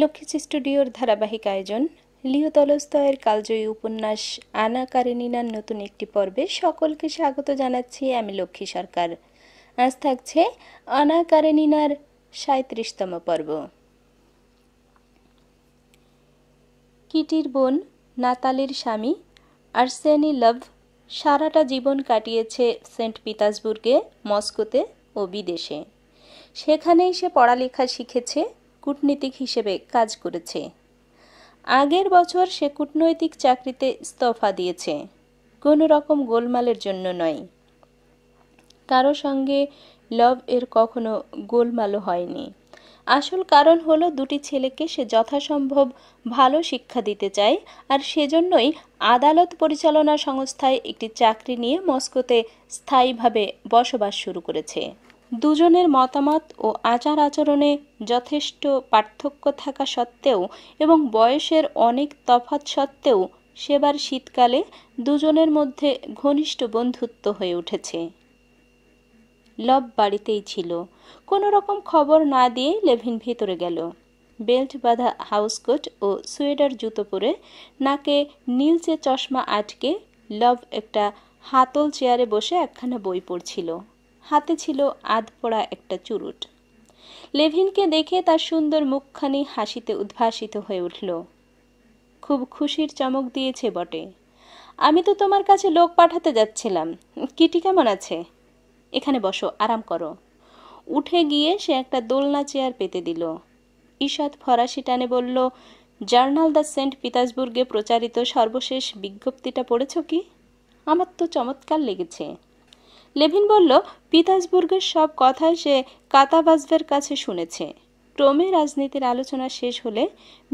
লক্ষ্মীজ স্টুডিওর ধারাবাহিক আয়োজন লিও তলস্তয়ের কালজয়ী উপন্যাস আনা কারেনিনার নতুন একটি পর্বে সকলকে স্বাগত জানাচ্ছি আমি লক্ষ্মী সরকার আজ থাকছে আনা কারেনিনার সাঁত্রিশতম পর্ব কিটির বোন নাতালের স্বামী আর্সেনি লভ সারাটা জীবন কাটিয়েছে সেন্ট পিতাসবুর্গে মস্কোতে ও বিদেশে সেখানেই সে পড়ালেখা শিখেছে কূটনীতিক হিসেবে কাজ করেছে আগের বছর সে কূটনৈতিক চাকরিতে ইস্তফা দিয়েছে কোনো রকম গোলমালের জন্য নয় কারো সঙ্গে লভ এর কখনো গোলমালও হয়নি আসল কারণ হলো দুটি ছেলেকে সে যথাসম্ভব ভালো শিক্ষা দিতে চায় আর সেজন্যই আদালত পরিচালনা সংস্থায় একটি চাকরি নিয়ে মস্কোতে স্থায়ীভাবে বসবাস শুরু করেছে দুজনের মতামত ও আচার আচরণে যথেষ্ট পার্থক্য থাকা সত্ত্বেও এবং বয়সের অনেক তফাত সত্ত্বেও সেবার শীতকালে দুজনের মধ্যে ঘনিষ্ঠ বন্ধুত্ব হয়ে উঠেছে লব বাড়িতেই ছিল কোনো রকম খবর না দিয়ে লেভিন ভেতরে গেল বেল্ট বাঁধা হাউসকোট ও সোয়েটার জুতো পরে নাকে নীলচে চশমা আটকে লব একটা হাতল চেয়ারে বসে একখানা বই পড়ছিল হাতে ছিল আধ পড়া একটা চুরুট লেভিনকে দেখে তার সুন্দর মুখখানি হাসিতে উদ্ভাসিত হয়ে উঠল খুব খুশির চমক দিয়েছে বটে আমি তো তোমার কাছে লোক পাঠাতে যাচ্ছিলাম কিটি কেমন আছে এখানে বসো আরাম করো উঠে গিয়ে সে একটা দোলনা চেয়ার পেতে দিল ঈষৎ ফরাসি টানে বলল জার্নাল দ্য সেন্ট পিতাসবুর্গে প্রচারিত সর্বশেষ বিজ্ঞপ্তিটা পড়েছ কি আমার তো চমৎকার লেগেছে লেভিন বলল পিতাসবুর্গের সব কথা সে কাতাবাজদের কাছে শুনেছে ক্রমে রাজনীতির আলোচনা শেষ হলে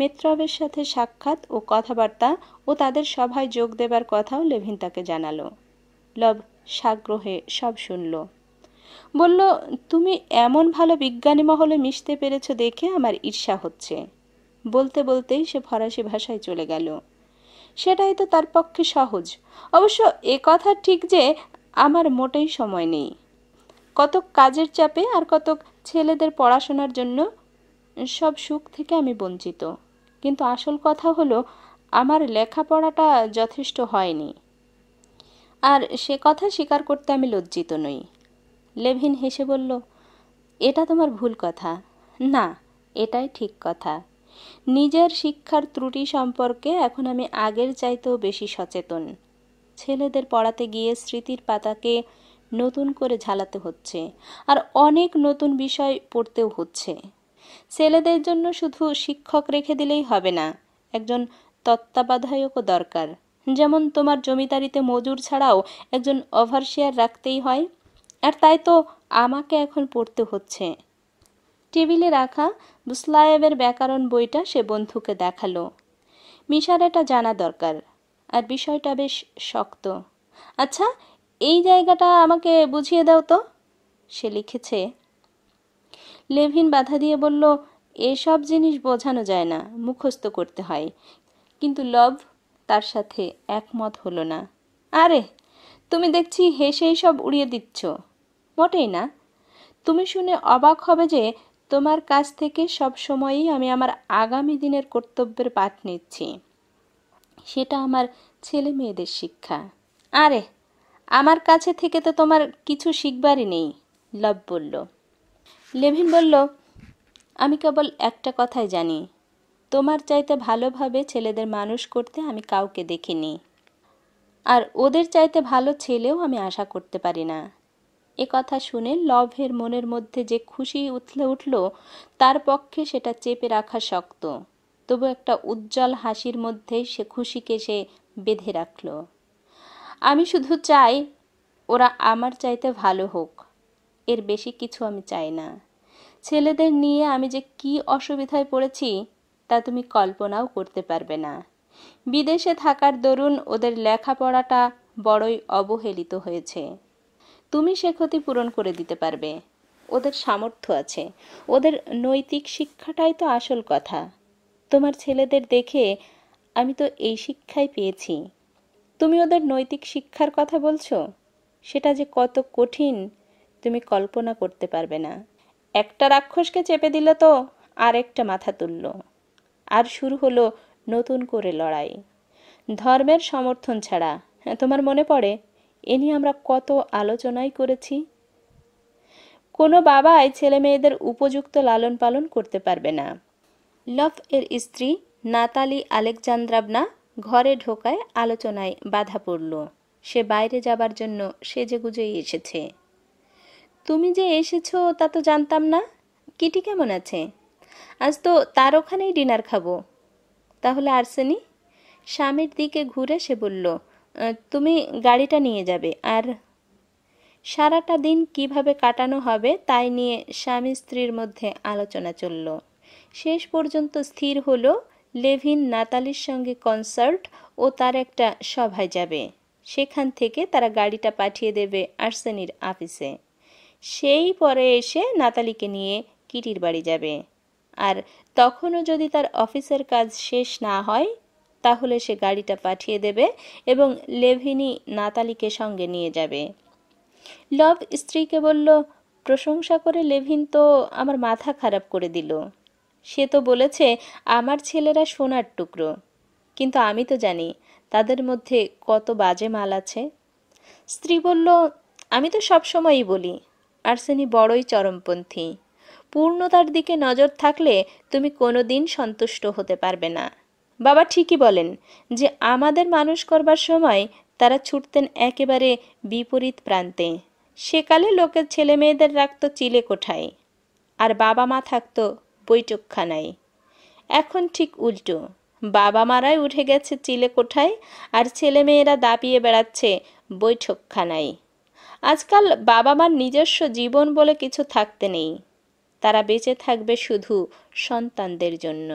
মেত্রবের সাথে সাক্ষাৎ ও কথাবার্তা ও তাদের সভায় যোগ দেবার কথাও লেভিন তাকে জানালো লব সাগ্রহে সব শুনল বলল তুমি এমন ভালো বিজ্ঞানী মহলে মিশতে পেরেছ দেখে আমার ঈর্ষা হচ্ছে বলতে বলতেই সে ফরাসি ভাষায় চলে গেল সেটাই তো তার পক্ষে সহজ অবশ্য এ কথা ঠিক যে আমার মোটেই সময় নেই কতক কাজের চাপে আর কতক ছেলেদের পড়াশোনার জন্য সব সুখ থেকে আমি বঞ্চিত কিন্তু আসল কথা হলো আমার লেখাপড়াটা যথেষ্ট হয়নি আর সে কথা স্বীকার করতে আমি লজ্জিত নই লেভিন হেসে বলল এটা তোমার ভুল কথা না এটাই ঠিক কথা নিজের শিক্ষার ত্রুটি সম্পর্কে এখন আমি আগের চাইতেও বেশি সচেতন ছেলেদের পড়াতে গিয়ে স্মৃতির পাতাকে নতুন করে ঝালাতে হচ্ছে আর অনেক নতুন বিষয় পড়তেও হচ্ছে ছেলেদের জন্য শুধু শিক্ষক রেখে দিলেই হবে না একজন তত্ত্বাবধায়কও দরকার যেমন তোমার জমিদারিতে মজুর ছাড়াও একজন ওভারশিয়ার রাখতেই হয় আর তাই তো আমাকে এখন পড়তে হচ্ছে টেবিলে রাখা বুসলায়েবের ব্যাকরণ বইটা সে বন্ধুকে দেখালো মিশার এটা জানা দরকার আর বিষয়টা বেশ শক্ত আচ্ছা এই জায়গাটা আমাকে বুঝিয়ে দাও তো সে লিখেছে লেভিন বাধা দিয়ে বলল এসব জিনিস বোঝানো যায় না মুখস্থ করতে হয় কিন্তু লব তার সাথে একমত হলো না আরে তুমি দেখছি হেসেই সব উড়িয়ে দিচ্ছ মোটেই না তুমি শুনে অবাক হবে যে তোমার কাছ থেকে সব সময়ই আমি আমার আগামী দিনের কর্তব্যের পাঠ নিচ্ছি সেটা আমার ছেলে মেয়েদের শিক্ষা আরে আমার কাছে থেকে তো তোমার কিছু শিখবারই নেই লব বলল লেভিন বলল আমি কেবল একটা কথাই জানি তোমার চাইতে ভালোভাবে ছেলেদের মানুষ করতে আমি কাউকে দেখিনি আর ওদের চাইতে ভালো ছেলেও আমি আশা করতে পারি না এ কথা শুনে লভের মনের মধ্যে যে খুশি উঠলে উঠল তার পক্ষে সেটা চেপে রাখা শক্ত তবু একটা উজ্জ্বল হাসির মধ্যে সে খুশিকে সে বেঁধে রাখল আমি শুধু চাই ওরা আমার চাইতে ভালো হোক এর বেশি কিছু আমি চাই না ছেলেদের নিয়ে আমি যে কি অসুবিধায় পড়েছি তা তুমি কল্পনাও করতে পারবে না বিদেশে থাকার দরুন ওদের লেখাপড়াটা বড়ই অবহেলিত হয়েছে তুমি সে ক্ষতি পূরণ করে দিতে পারবে ওদের সামর্থ্য আছে ওদের নৈতিক শিক্ষাটাই তো আসল কথা তোমার ছেলেদের দেখে আমি তো এই শিক্ষাই পেয়েছি তুমি ওদের নৈতিক শিক্ষার কথা বলছো সেটা যে কত কঠিন তুমি কল্পনা করতে পারবে না একটা রাক্ষসকে চেপে দিল তো আরেকটা মাথা তুলল আর শুরু হলো নতুন করে লড়াই ধর্মের সমর্থন ছাড়া হ্যাঁ, তোমার মনে পড়ে এ নিয়ে আমরা কত আলোচনাই করেছি কোনো বাবাই ছেলে মেয়েদের উপযুক্ত লালন পালন করতে পারবে না লভ এর স্ত্রী নাতালি আলেকজান্দ্রাবনা ঘরে ঢোকায় আলোচনায় বাধা পড়ল সে বাইরে যাবার জন্য সেজেগুজেই এসেছে তুমি যে এসেছো তা তো জানতাম না কিটি কেমন আছে আজ তো তার ওখানেই ডিনার খাবো তাহলে আর্সেনি স্বামীর দিকে ঘুরে সে বলল তুমি গাড়িটা নিয়ে যাবে আর সারাটা দিন কিভাবে কাটানো হবে তাই নিয়ে স্বামী স্ত্রীর মধ্যে আলোচনা চলল শেষ পর্যন্ত স্থির হলো লেভিন নাতালির সঙ্গে কনসার্ট ও তার একটা সভায় যাবে সেখান থেকে তারা গাড়িটা পাঠিয়ে দেবে আর্সেনির অফিসে সেই পরে এসে নাতালিকে নিয়ে কিটির বাড়ি যাবে আর তখনও যদি তার অফিসের কাজ শেষ না হয় তাহলে সে গাড়িটা পাঠিয়ে দেবে এবং লেভিনি নাতালিকে সঙ্গে নিয়ে যাবে লভ স্ত্রীকে বলল প্রশংসা করে লেভিন তো আমার মাথা খারাপ করে দিল সে তো বলেছে আমার ছেলেরা সোনার টুকরো কিন্তু আমি তো জানি তাদের মধ্যে কত বাজে মাল আছে স্ত্রী বলল আমি তো সব সময়ই বলি আর্সেনি বড়ই চরমপন্থী পূর্ণতার দিকে নজর থাকলে তুমি কোনো দিন সন্তুষ্ট হতে পারবে না বাবা ঠিকই বলেন যে আমাদের মানুষ করবার সময় তারা ছুটতেন একেবারে বিপরীত প্রান্তে সেকালে লোকের ছেলে মেয়েদের রাখত চিলে কোঠায় আর বাবা মা থাকতো বৈঠকখানায় এখন ঠিক উল্টো বাবা মারাই উঠে গেছে চিলে কোঠায় আর ছেলেমেয়েরা দাপিয়ে বেড়াচ্ছে বৈঠকখানায় আজকাল বাবা মার নিজস্ব জীবন বলে কিছু থাকতে নেই তারা বেঁচে থাকবে শুধু সন্তানদের জন্য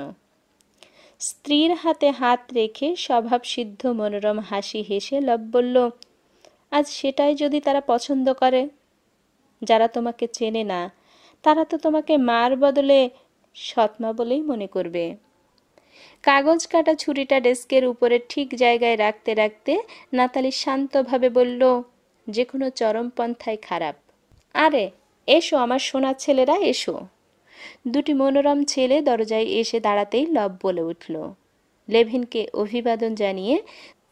স্ত্রীর হাতে হাত রেখে স্বভাবসিদ্ধ মনোরম হাসি হেসে লব বলল আজ সেটাই যদি তারা পছন্দ করে যারা তোমাকে চেনে না তারা তো তোমাকে মার বদলে সৎমা বলেই মনে করবে কাগজ কাটা ছুরিটা ডেস্কের উপরে ঠিক জায়গায় রাখতে রাখতে নাতালি শান্তভাবে বলল যে কোনো চরমপন্থায় খারাপ আরে এসো আমার সোনার ছেলেরা এসো দুটি মনোরম ছেলে দরজায় এসে দাঁড়াতেই লব বলে উঠল লেভিনকে অভিবাদন জানিয়ে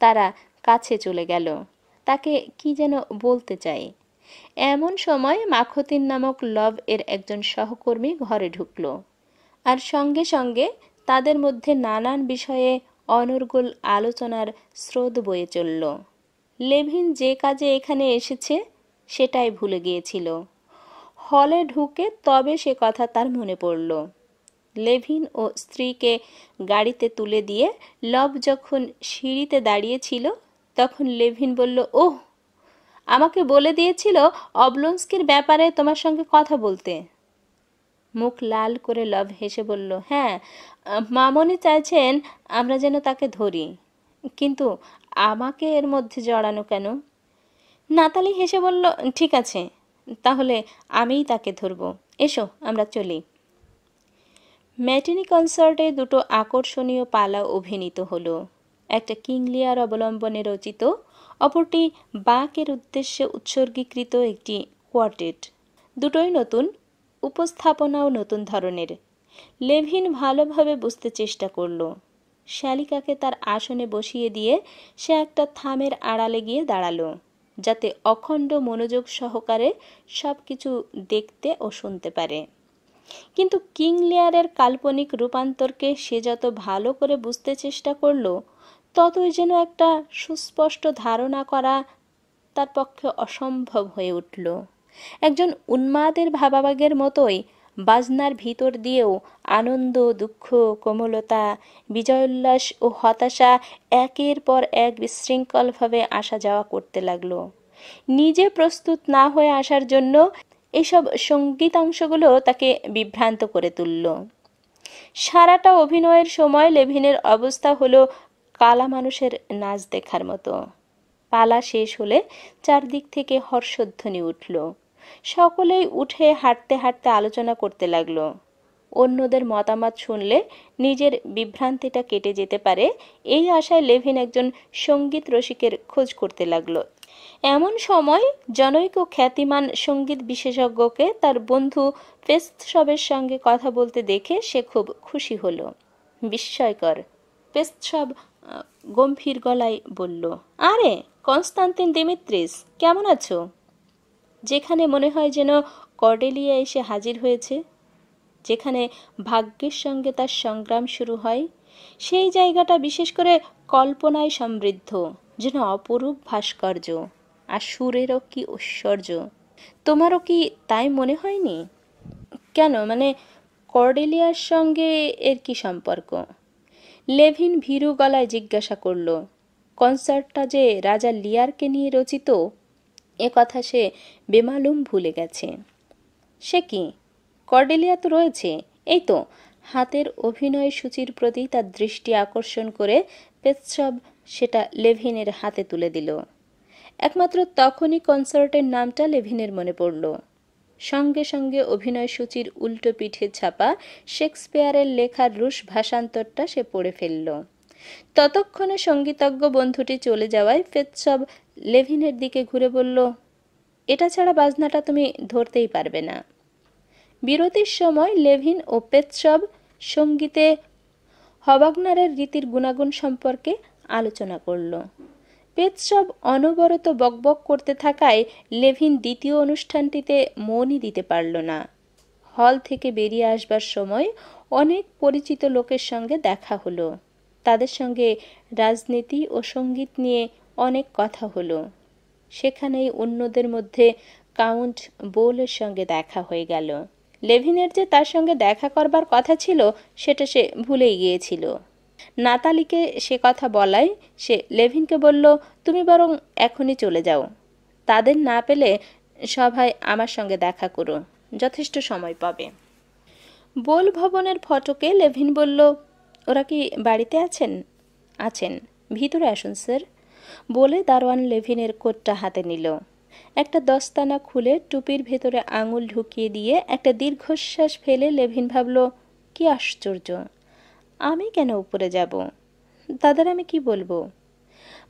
তারা কাছে চলে গেল তাকে কি যেন বলতে চাই এমন সময় মাখতিন নামক লব এর একজন সহকর্মী ঘরে ঢুকলো আর সঙ্গে সঙ্গে তাদের মধ্যে নানান বিষয়ে অনর্গল আলোচনার স্রোত বয়ে চলল লেভিন যে কাজে এখানে এসেছে সেটাই ভুলে গিয়েছিল হলে ঢুকে তবে সে কথা তার মনে পড়ল লেভিন ও স্ত্রীকে গাড়িতে তুলে দিয়ে লব যখন সিঁড়িতে দাঁড়িয়েছিল তখন লেভিন বলল ওহ আমাকে বলে দিয়েছিল অবলন্সকির ব্যাপারে তোমার সঙ্গে কথা বলতে মুখ লাল করে লভ হেসে বলল হ্যাঁ মামনি চাইছেন আমরা যেন তাকে ধরি কিন্তু আমাকে এর মধ্যে জড়ানো কেন নাতালি হেসে বলল ঠিক আছে তাহলে আমিই তাকে ধরব এসো আমরা চলি ম্যাটিনি কনসার্টে দুটো আকর্ষণীয় পালা অভিনীত হলো একটা কিংলিয়ার অবলম্বনে রচিত অপরটি বাকের উদ্দেশ্যে উৎসর্গীকৃত একটি কোয়ার্টেট দুটোই নতুন উপস্থাপনাও নতুন ধরনের লেভিন ভালোভাবে বুঝতে চেষ্টা করল শ্যালিকাকে তার আসনে বসিয়ে দিয়ে সে একটা থামের আড়ালে গিয়ে দাঁড়ালো যাতে অখণ্ড মনোযোগ সহকারে সব কিছু দেখতে ও শুনতে পারে কিন্তু কিং লেয়ারের কাল্পনিক রূপান্তরকে সে যত ভালো করে বুঝতে চেষ্টা করল ততই যেন একটা সুস্পষ্ট ধারণা করা তার পক্ষে অসম্ভব হয়ে উঠল একজন উন্মাদের ভাবাবাগের মতোই বাজনার ভিতর দিয়েও আনন্দ দুঃখ কোমলতা বিজয়োল্লাস ও হতাশা একের পর এক বিশৃঙ্খলভাবে আসা যাওয়া করতে লাগলো নিজে প্রস্তুত না হয়ে আসার জন্য এসব সঙ্গীতাংশগুলো তাকে বিভ্রান্ত করে তুলল সারাটা অভিনয়ের সময় লেভিনের অবস্থা হলো কালা মানুষের নাচ দেখার মতো পালা শেষ হলে চারদিক থেকে হর্ষধ্বনি উঠল সকলেই উঠে হাঁটতে হাঁটতে আলোচনা করতে লাগলো অন্যদের মতামত শুনলে নিজের বিভ্রান্তিটা কেটে যেতে পারে এই আশায় লেভিন একজন সঙ্গীত রসিকের খোঁজ করতে লাগলো এমন সময় জনৈক খ্যাতিমান সঙ্গীত বিশেষজ্ঞকে তার বন্ধু পেস্তসবের সঙ্গে কথা বলতে দেখে সে খুব খুশি হলো বিস্ময়কর পেস্তসব গম্ভীর গলায় বলল আরে কনস্তান্তিন দিমিত্রিস কেমন আছো যেখানে মনে হয় যেন কর্ডেলিয়া এসে হাজির হয়েছে যেখানে ভাগ্যের সঙ্গে তার সংগ্রাম শুরু হয় সেই জায়গাটা বিশেষ করে কল্পনায় সমৃদ্ধ যেন অপরূপ ভাস্কর্য আর সুরেরও কি ঐশ্বর্য তোমারও কি তাই মনে হয়নি কেন মানে কর্ডেলিয়ার সঙ্গে এর কি সম্পর্ক লেভিন ভীরু গলায় জিজ্ঞাসা করল কনসার্টটা যে রাজা লিয়ারকে নিয়ে রচিত এ কথা সে বেমালুম ভুলে গেছে সে কি কর্ডেলিয়া তো রয়েছে এই তো হাতের অভিনয় সূচির প্রতি তার দৃষ্টি আকর্ষণ করে পেৎসব সেটা লেভিনের হাতে তুলে দিল একমাত্র তখনই কনসার্টের নামটা লেভিনের মনে পড়ল সঙ্গে সঙ্গে অভিনয় সূচির উল্টো পিঠে ছাপা শেক্সপিয়ারের লেখার রুশ ভাষান্তরটা সে পড়ে ফেলল ততক্ষণে সঙ্গীতজ্ঞ বন্ধুটি চলে যাওয়ায় ফেৎসব লেভিনের দিকে ঘুরে বলল এটা ছাড়া বাজনাটা তুমি ধরতেই পারবে না বিরতির সময় লেভিন ও পেৎসব সঙ্গীতে হবাগনারের রীতির গুণাগুণ সম্পর্কে আলোচনা করল পেৎসব অনবরত বকবক করতে থাকায় লেভিন দ্বিতীয় অনুষ্ঠানটিতে মনই দিতে পারল না হল থেকে বেরিয়ে আসবার সময় অনেক পরিচিত লোকের সঙ্গে দেখা হলো তাদের সঙ্গে রাজনীতি ও সঙ্গীত নিয়ে অনেক কথা হলো সেখানেই অন্যদের মধ্যে কাউন্ট বোলের সঙ্গে দেখা হয়ে গেল লেভিনের যে তার সঙ্গে দেখা করবার কথা ছিল সেটা সে ভুলেই গিয়েছিল নাতালিকে সে কথা বলায় সে লেভিনকে বলল তুমি বরং এখনই চলে যাও তাদের না পেলে সভায় আমার সঙ্গে দেখা করো যথেষ্ট সময় পাবে বোল ভবনের ফটকে লেভিন বলল ওরা কি বাড়িতে আছেন আছেন ভিতরে আসুন স্যার বলে দারোয়ান লেভিনের কোটটা হাতে নিল একটা দস্তানা খুলে টুপির ভেতরে আঙুল ঢুকিয়ে দিয়ে একটা দীর্ঘশ্বাস ফেলে লেভিন ভাবল কি আশ্চর্য আমি কেন উপরে যাব তাদের আমি কি বলবো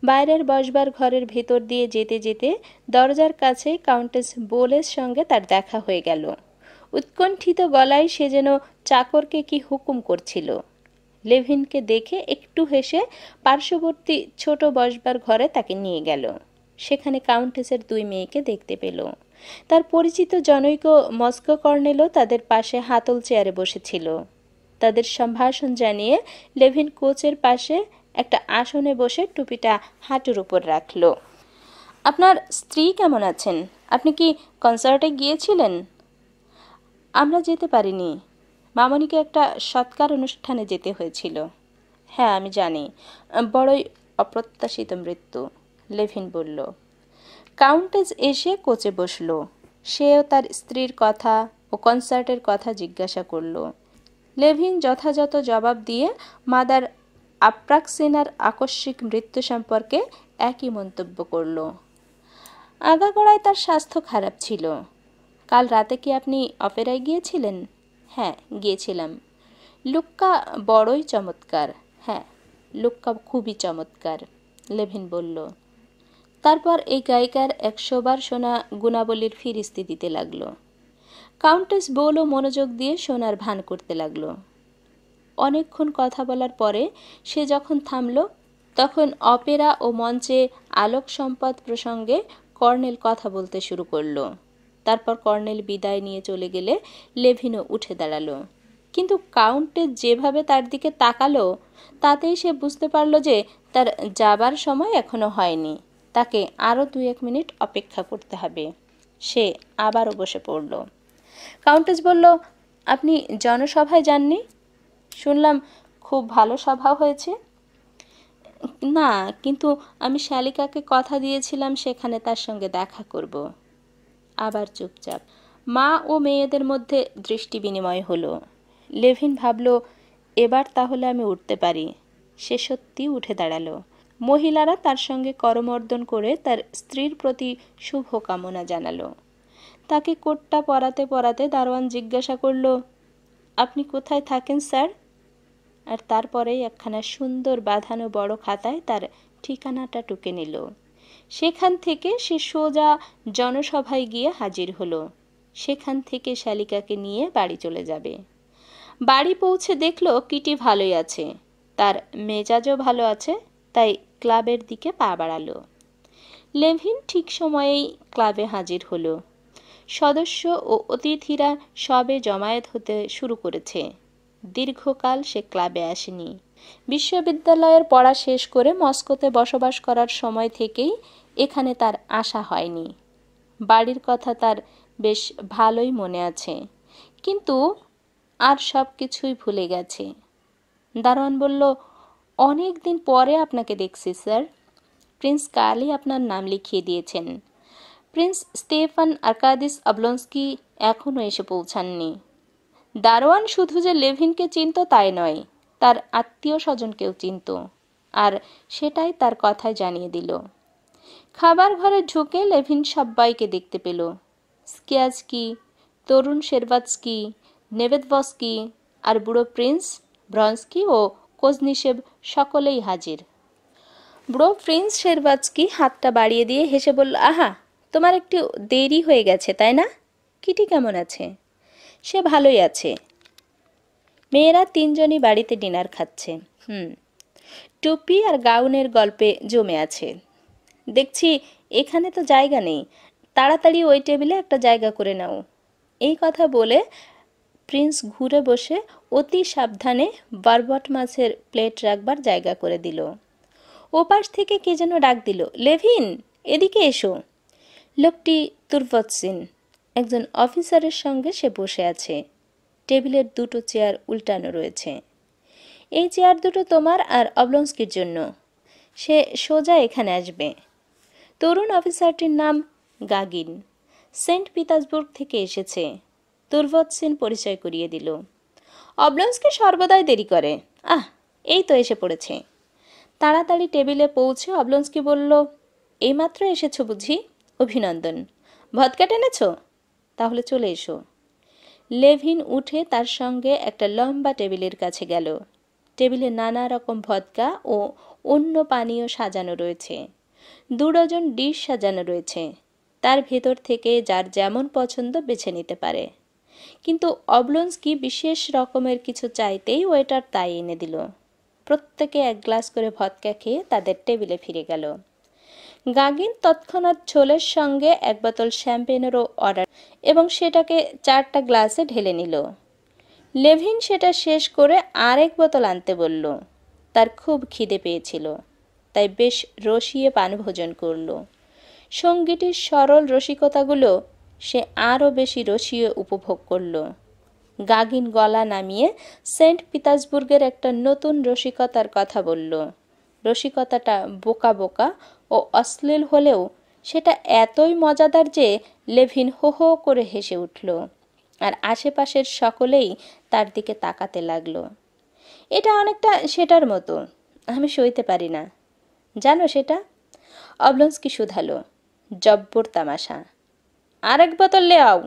বাইরের বসবার ঘরের ভেতর দিয়ে যেতে যেতে দরজার কাছে কাউন্টেস বোলের সঙ্গে তার দেখা হয়ে গেল উৎকণ্ঠিত গলায় সে যেন চাকরকে কি হুকুম করছিল লেভিনকে দেখে একটু হেসে পার্শ্ববর্তী ছোট বসবার ঘরে তাকে নিয়ে গেল সেখানে কাউন্টেসের দুই মেয়েকে দেখতে পেল তার পরিচিত জনৈক মস্কো কর্নেলও তাদের পাশে হাতল চেয়ারে বসেছিল তাদের সম্ভাষণ জানিয়ে লেভিন কোচের পাশে একটা আসনে বসে টুপিটা হাঁটুর উপর রাখল আপনার স্ত্রী কেমন আছেন আপনি কি কনসার্টে গিয়েছিলেন আমরা যেতে পারিনি মামনিকে একটা সৎকার অনুষ্ঠানে যেতে হয়েছিল হ্যাঁ আমি জানি বড়ই অপ্রত্যাশিত মৃত্যু লেভিন বলল কাউন্টেজ এসে কোচে বসল সেও তার স্ত্রীর কথা ও কনসার্টের কথা জিজ্ঞাসা করল লেভিন যথাযথ জবাব দিয়ে মাদার আপ্রাক্সিনার আকস্মিক মৃত্যু সম্পর্কে একই মন্তব্য করল আগাগোড়ায় তার স্বাস্থ্য খারাপ ছিল কাল রাতে কি আপনি অপেরায় গিয়েছিলেন হ্যাঁ গিয়েছিলাম লুক্কা বড়ই চমৎকার হ্যাঁ লুক্কা খুবই চমৎকার লেভিন বলল তারপর এই গায়িকার একশোবার শোনা গুণাবলীর ফিরিস্তি দিতে লাগল কাউন্টেস ও মনোযোগ দিয়ে সোনার ভান করতে লাগল অনেকক্ষণ কথা বলার পরে সে যখন থামল তখন অপেরা ও মঞ্চে আলোক সম্পদ প্রসঙ্গে কর্নেল কথা বলতে শুরু করলো তারপর কর্নেল বিদায় নিয়ে চলে গেলে লেভিনো উঠে দাঁড়ালো কিন্তু কাউন্টে যেভাবে তার দিকে তাকালো তাতেই সে বুঝতে পারলো যে তার যাবার সময় এখনো হয়নি তাকে আরও দু এক মিনিট অপেক্ষা করতে হবে সে আবারও বসে পড়ল কাউন্টেস বলল আপনি জনসভায় যাননি শুনলাম খুব ভালো সভা হয়েছে না কিন্তু আমি শালিকাকে কথা দিয়েছিলাম সেখানে তার সঙ্গে দেখা করব আবার চুপচাপ মা ও মেয়েদের মধ্যে দৃষ্টি বিনিময় হলো লেভিন ভাবল এবার তাহলে আমি উঠতে পারি সে সত্যি উঠে দাঁড়ালো মহিলারা তার সঙ্গে করমর্দন করে তার স্ত্রীর প্রতি শুভ কামনা জানালো তাকে কোটটা পরাতে পরাতে দারোয়ান জিজ্ঞাসা করল আপনি কোথায় থাকেন স্যার আর তারপরেই একখানা সুন্দর বাঁধানো বড় খাতায় তার ঠিকানাটা টুকে নিল সেখান থেকে সে সোজা জনসভায় গিয়ে হাজির হলো সেখান থেকে শালিকাকে নিয়ে বাড়ি চলে যাবে বাড়ি পৌঁছে দেখলো কিটি ভালোই আছে তার মেজাজও ভালো আছে তাই ক্লাবের দিকে পা বাড়ালো লেভিন ঠিক সময়েই ক্লাবে হাজির হলো সদস্য ও অতিথিরা সবে জমায়েত হতে শুরু করেছে দীর্ঘকাল সে ক্লাবে আসেনি বিশ্ববিদ্যালয়ের পড়া শেষ করে মস্কোতে বসবাস করার সময় থেকেই এখানে তার আশা হয়নি বাড়ির কথা তার বেশ ভালোই মনে আছে কিন্তু আর সব কিছুই ভুলে গেছে দারোয়ান বলল অনেক দিন পরে আপনাকে দেখছি স্যার প্রিন্স কালই আপনার নাম লিখিয়ে দিয়েছেন প্রিন্স স্টেফান আর্কাদিস আবলন্সকি এখনও এসে পৌঁছাননি দারোয়ান শুধু যে লেভিনকে চিনত তাই নয় তার আত্মীয় স্বজনকেও চিনত আর সেটাই তার কথায় জানিয়ে দিল খাবার ঘরে ঢুকে লেভিন সব্বাইকে দেখতে পেল কি তরুণ শেরবাজ কি নেবেদবস কি আর বুড়ো প্রিন্স কি ও কোজনিশেব সকলেই হাজির ব্রো প্রিন্স শেরবাজকি হাতটা বাড়িয়ে দিয়ে হেসে বলল আহা তোমার একটু দেরি হয়ে গেছে তাই না কিটি কেমন আছে সে ভালোই আছে মেয়েরা তিনজনই বাড়িতে ডিনার খাচ্ছে হুম টুপি আর গাউনের গল্পে জমে আছে দেখছি এখানে তো জায়গা নেই তাড়াতাড়ি ওই টেবিলে একটা জায়গা করে নাও এই কথা বলে প্রিন্স ঘুরে বসে অতি সাবধানে বারবট মাছের প্লেট রাখবার জায়গা করে দিল ওপাশ থেকে কে যেন ডাক দিল লেভিন এদিকে এসো লোকটি তুর্বৎ সিন একজন অফিসারের সঙ্গে সে বসে আছে টেবিলের দুটো চেয়ার উল্টানো রয়েছে এই চেয়ার দুটো তোমার আর অবলংস্কির জন্য সে সোজা এখানে আসবে তরুণ অফিসারটির নাম গাগিন সেন্ট পিতাসবুর্গ থেকে এসেছে তুর্বত সেন পরিচয় করিয়ে দিল অবলংসকে সর্বদাই দেরি করে আহ এই তো এসে পড়েছে তাড়াতাড়ি টেবিলে পৌঁছে অবলংসকে বলল এইমাত্র এসেছো বুঝি অভিনন্দন ভদকা টেনেছ তাহলে চলে এসো লেভিন উঠে তার সঙ্গে একটা লম্বা টেবিলের কাছে গেল টেবিলে নানা রকম ভদকা ও অন্য পানীয় সাজানো রয়েছে দু ডজন ডিশ সাজানো রয়েছে তার ভেতর থেকে যার যেমন পছন্দ বেছে নিতে পারে কিন্তু অবলন্স কি বিশেষ রকমের কিছু চাইতেই ওয়েটার তাই এনে দিল প্রত্যেকে এক গ্লাস করে ভদকা খেয়ে তাদের টেবিলে ফিরে গেল গাগিন তৎক্ষণাৎ ঝোলের সঙ্গে এক বোতল শ্যাম্পেনেরও অর্ডার এবং সেটাকে চারটা গ্লাসে ঢেলে নিল লেভিন সেটা শেষ করে আরেক বোতল আনতে বলল তার খুব খিদে পেয়েছিল তাই বেশ রসিয়ে পানভোজন করল সঙ্গীটির সরল রসিকতাগুলো সে আরও বেশি রসিয়ে উপভোগ করল গাগিন গলা নামিয়ে সেন্ট পিতাসবুর্গের একটা নতুন রসিকতার কথা বলল রসিকতাটা বোকা বোকা ও অশ্লীল হলেও সেটা এতই মজাদার যে লেভিন হো হো করে হেসে উঠল আর আশেপাশের সকলেই তার দিকে তাকাতে লাগল এটা অনেকটা সেটার মতো আমি সইতে পারি না জানো সেটা অবলন্সকি শুধালো জব্বর তামাশা আরেক বোতল লে আও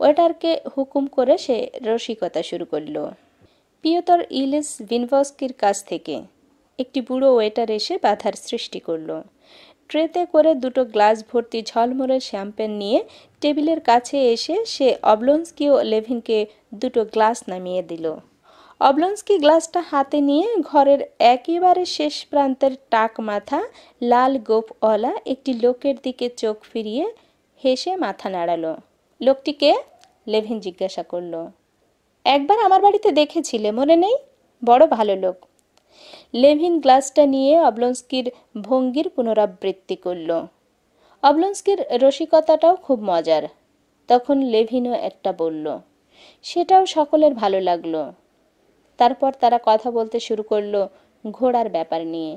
ওয়েটারকে হুকুম করে সে রসিকতা শুরু করল পিয়তর ইলিস ভিনভস্কির কাছ থেকে একটি বুড়ো ওয়েটার এসে বাধার সৃষ্টি করল ট্রেতে করে দুটো গ্লাস ভর্তি ঝলমলে শ্যাম্পেন নিয়ে টেবিলের কাছে এসে সে অবলন্সকি ও লেভিনকে দুটো গ্লাস নামিয়ে দিল অবলন্সকি গ্লাসটা হাতে নিয়ে ঘরের একেবারে শেষ প্রান্তের টাক মাথা লাল গোপওয়ালা একটি লোকের দিকে চোখ ফিরিয়ে হেসে মাথা নাড়ালো লোকটিকে লেভিন জিজ্ঞাসা করল একবার আমার বাড়িতে দেখেছিলে মনে নেই বড় ভালো লোক লেভিন গ্লাসটা নিয়ে অবলন্সকির ভঙ্গির পুনরাবৃত্তি করল অবলন্সকির রসিকতাটাও খুব মজার তখন লেভিনও একটা বলল সেটাও সকলের ভালো লাগলো তারপর তারা কথা বলতে শুরু করলো ঘোড়ার ব্যাপার নিয়ে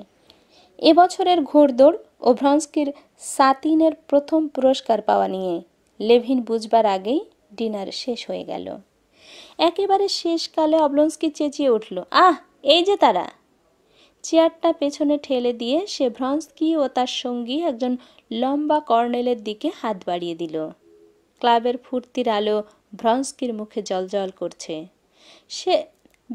এবছরের ঘোড়দৌড় ও ভ্রংস্কির সাতিনের প্রথম পুরস্কার পাওয়া নিয়ে লেভিন বুঝবার আগেই ডিনার শেষ হয়ে গেল একেবারে শেষকালে অবলন্সকি চেঁচিয়ে উঠল আহ এই যে তারা চেয়ারটা পেছনে ঠেলে দিয়ে সে ভ্রন্সকি ও তার সঙ্গী একজন লম্বা কর্নেলের দিকে হাত বাড়িয়ে দিল ক্লাবের ফুর্তির আলো ভ্রন্সকির মুখে জলজল করছে সে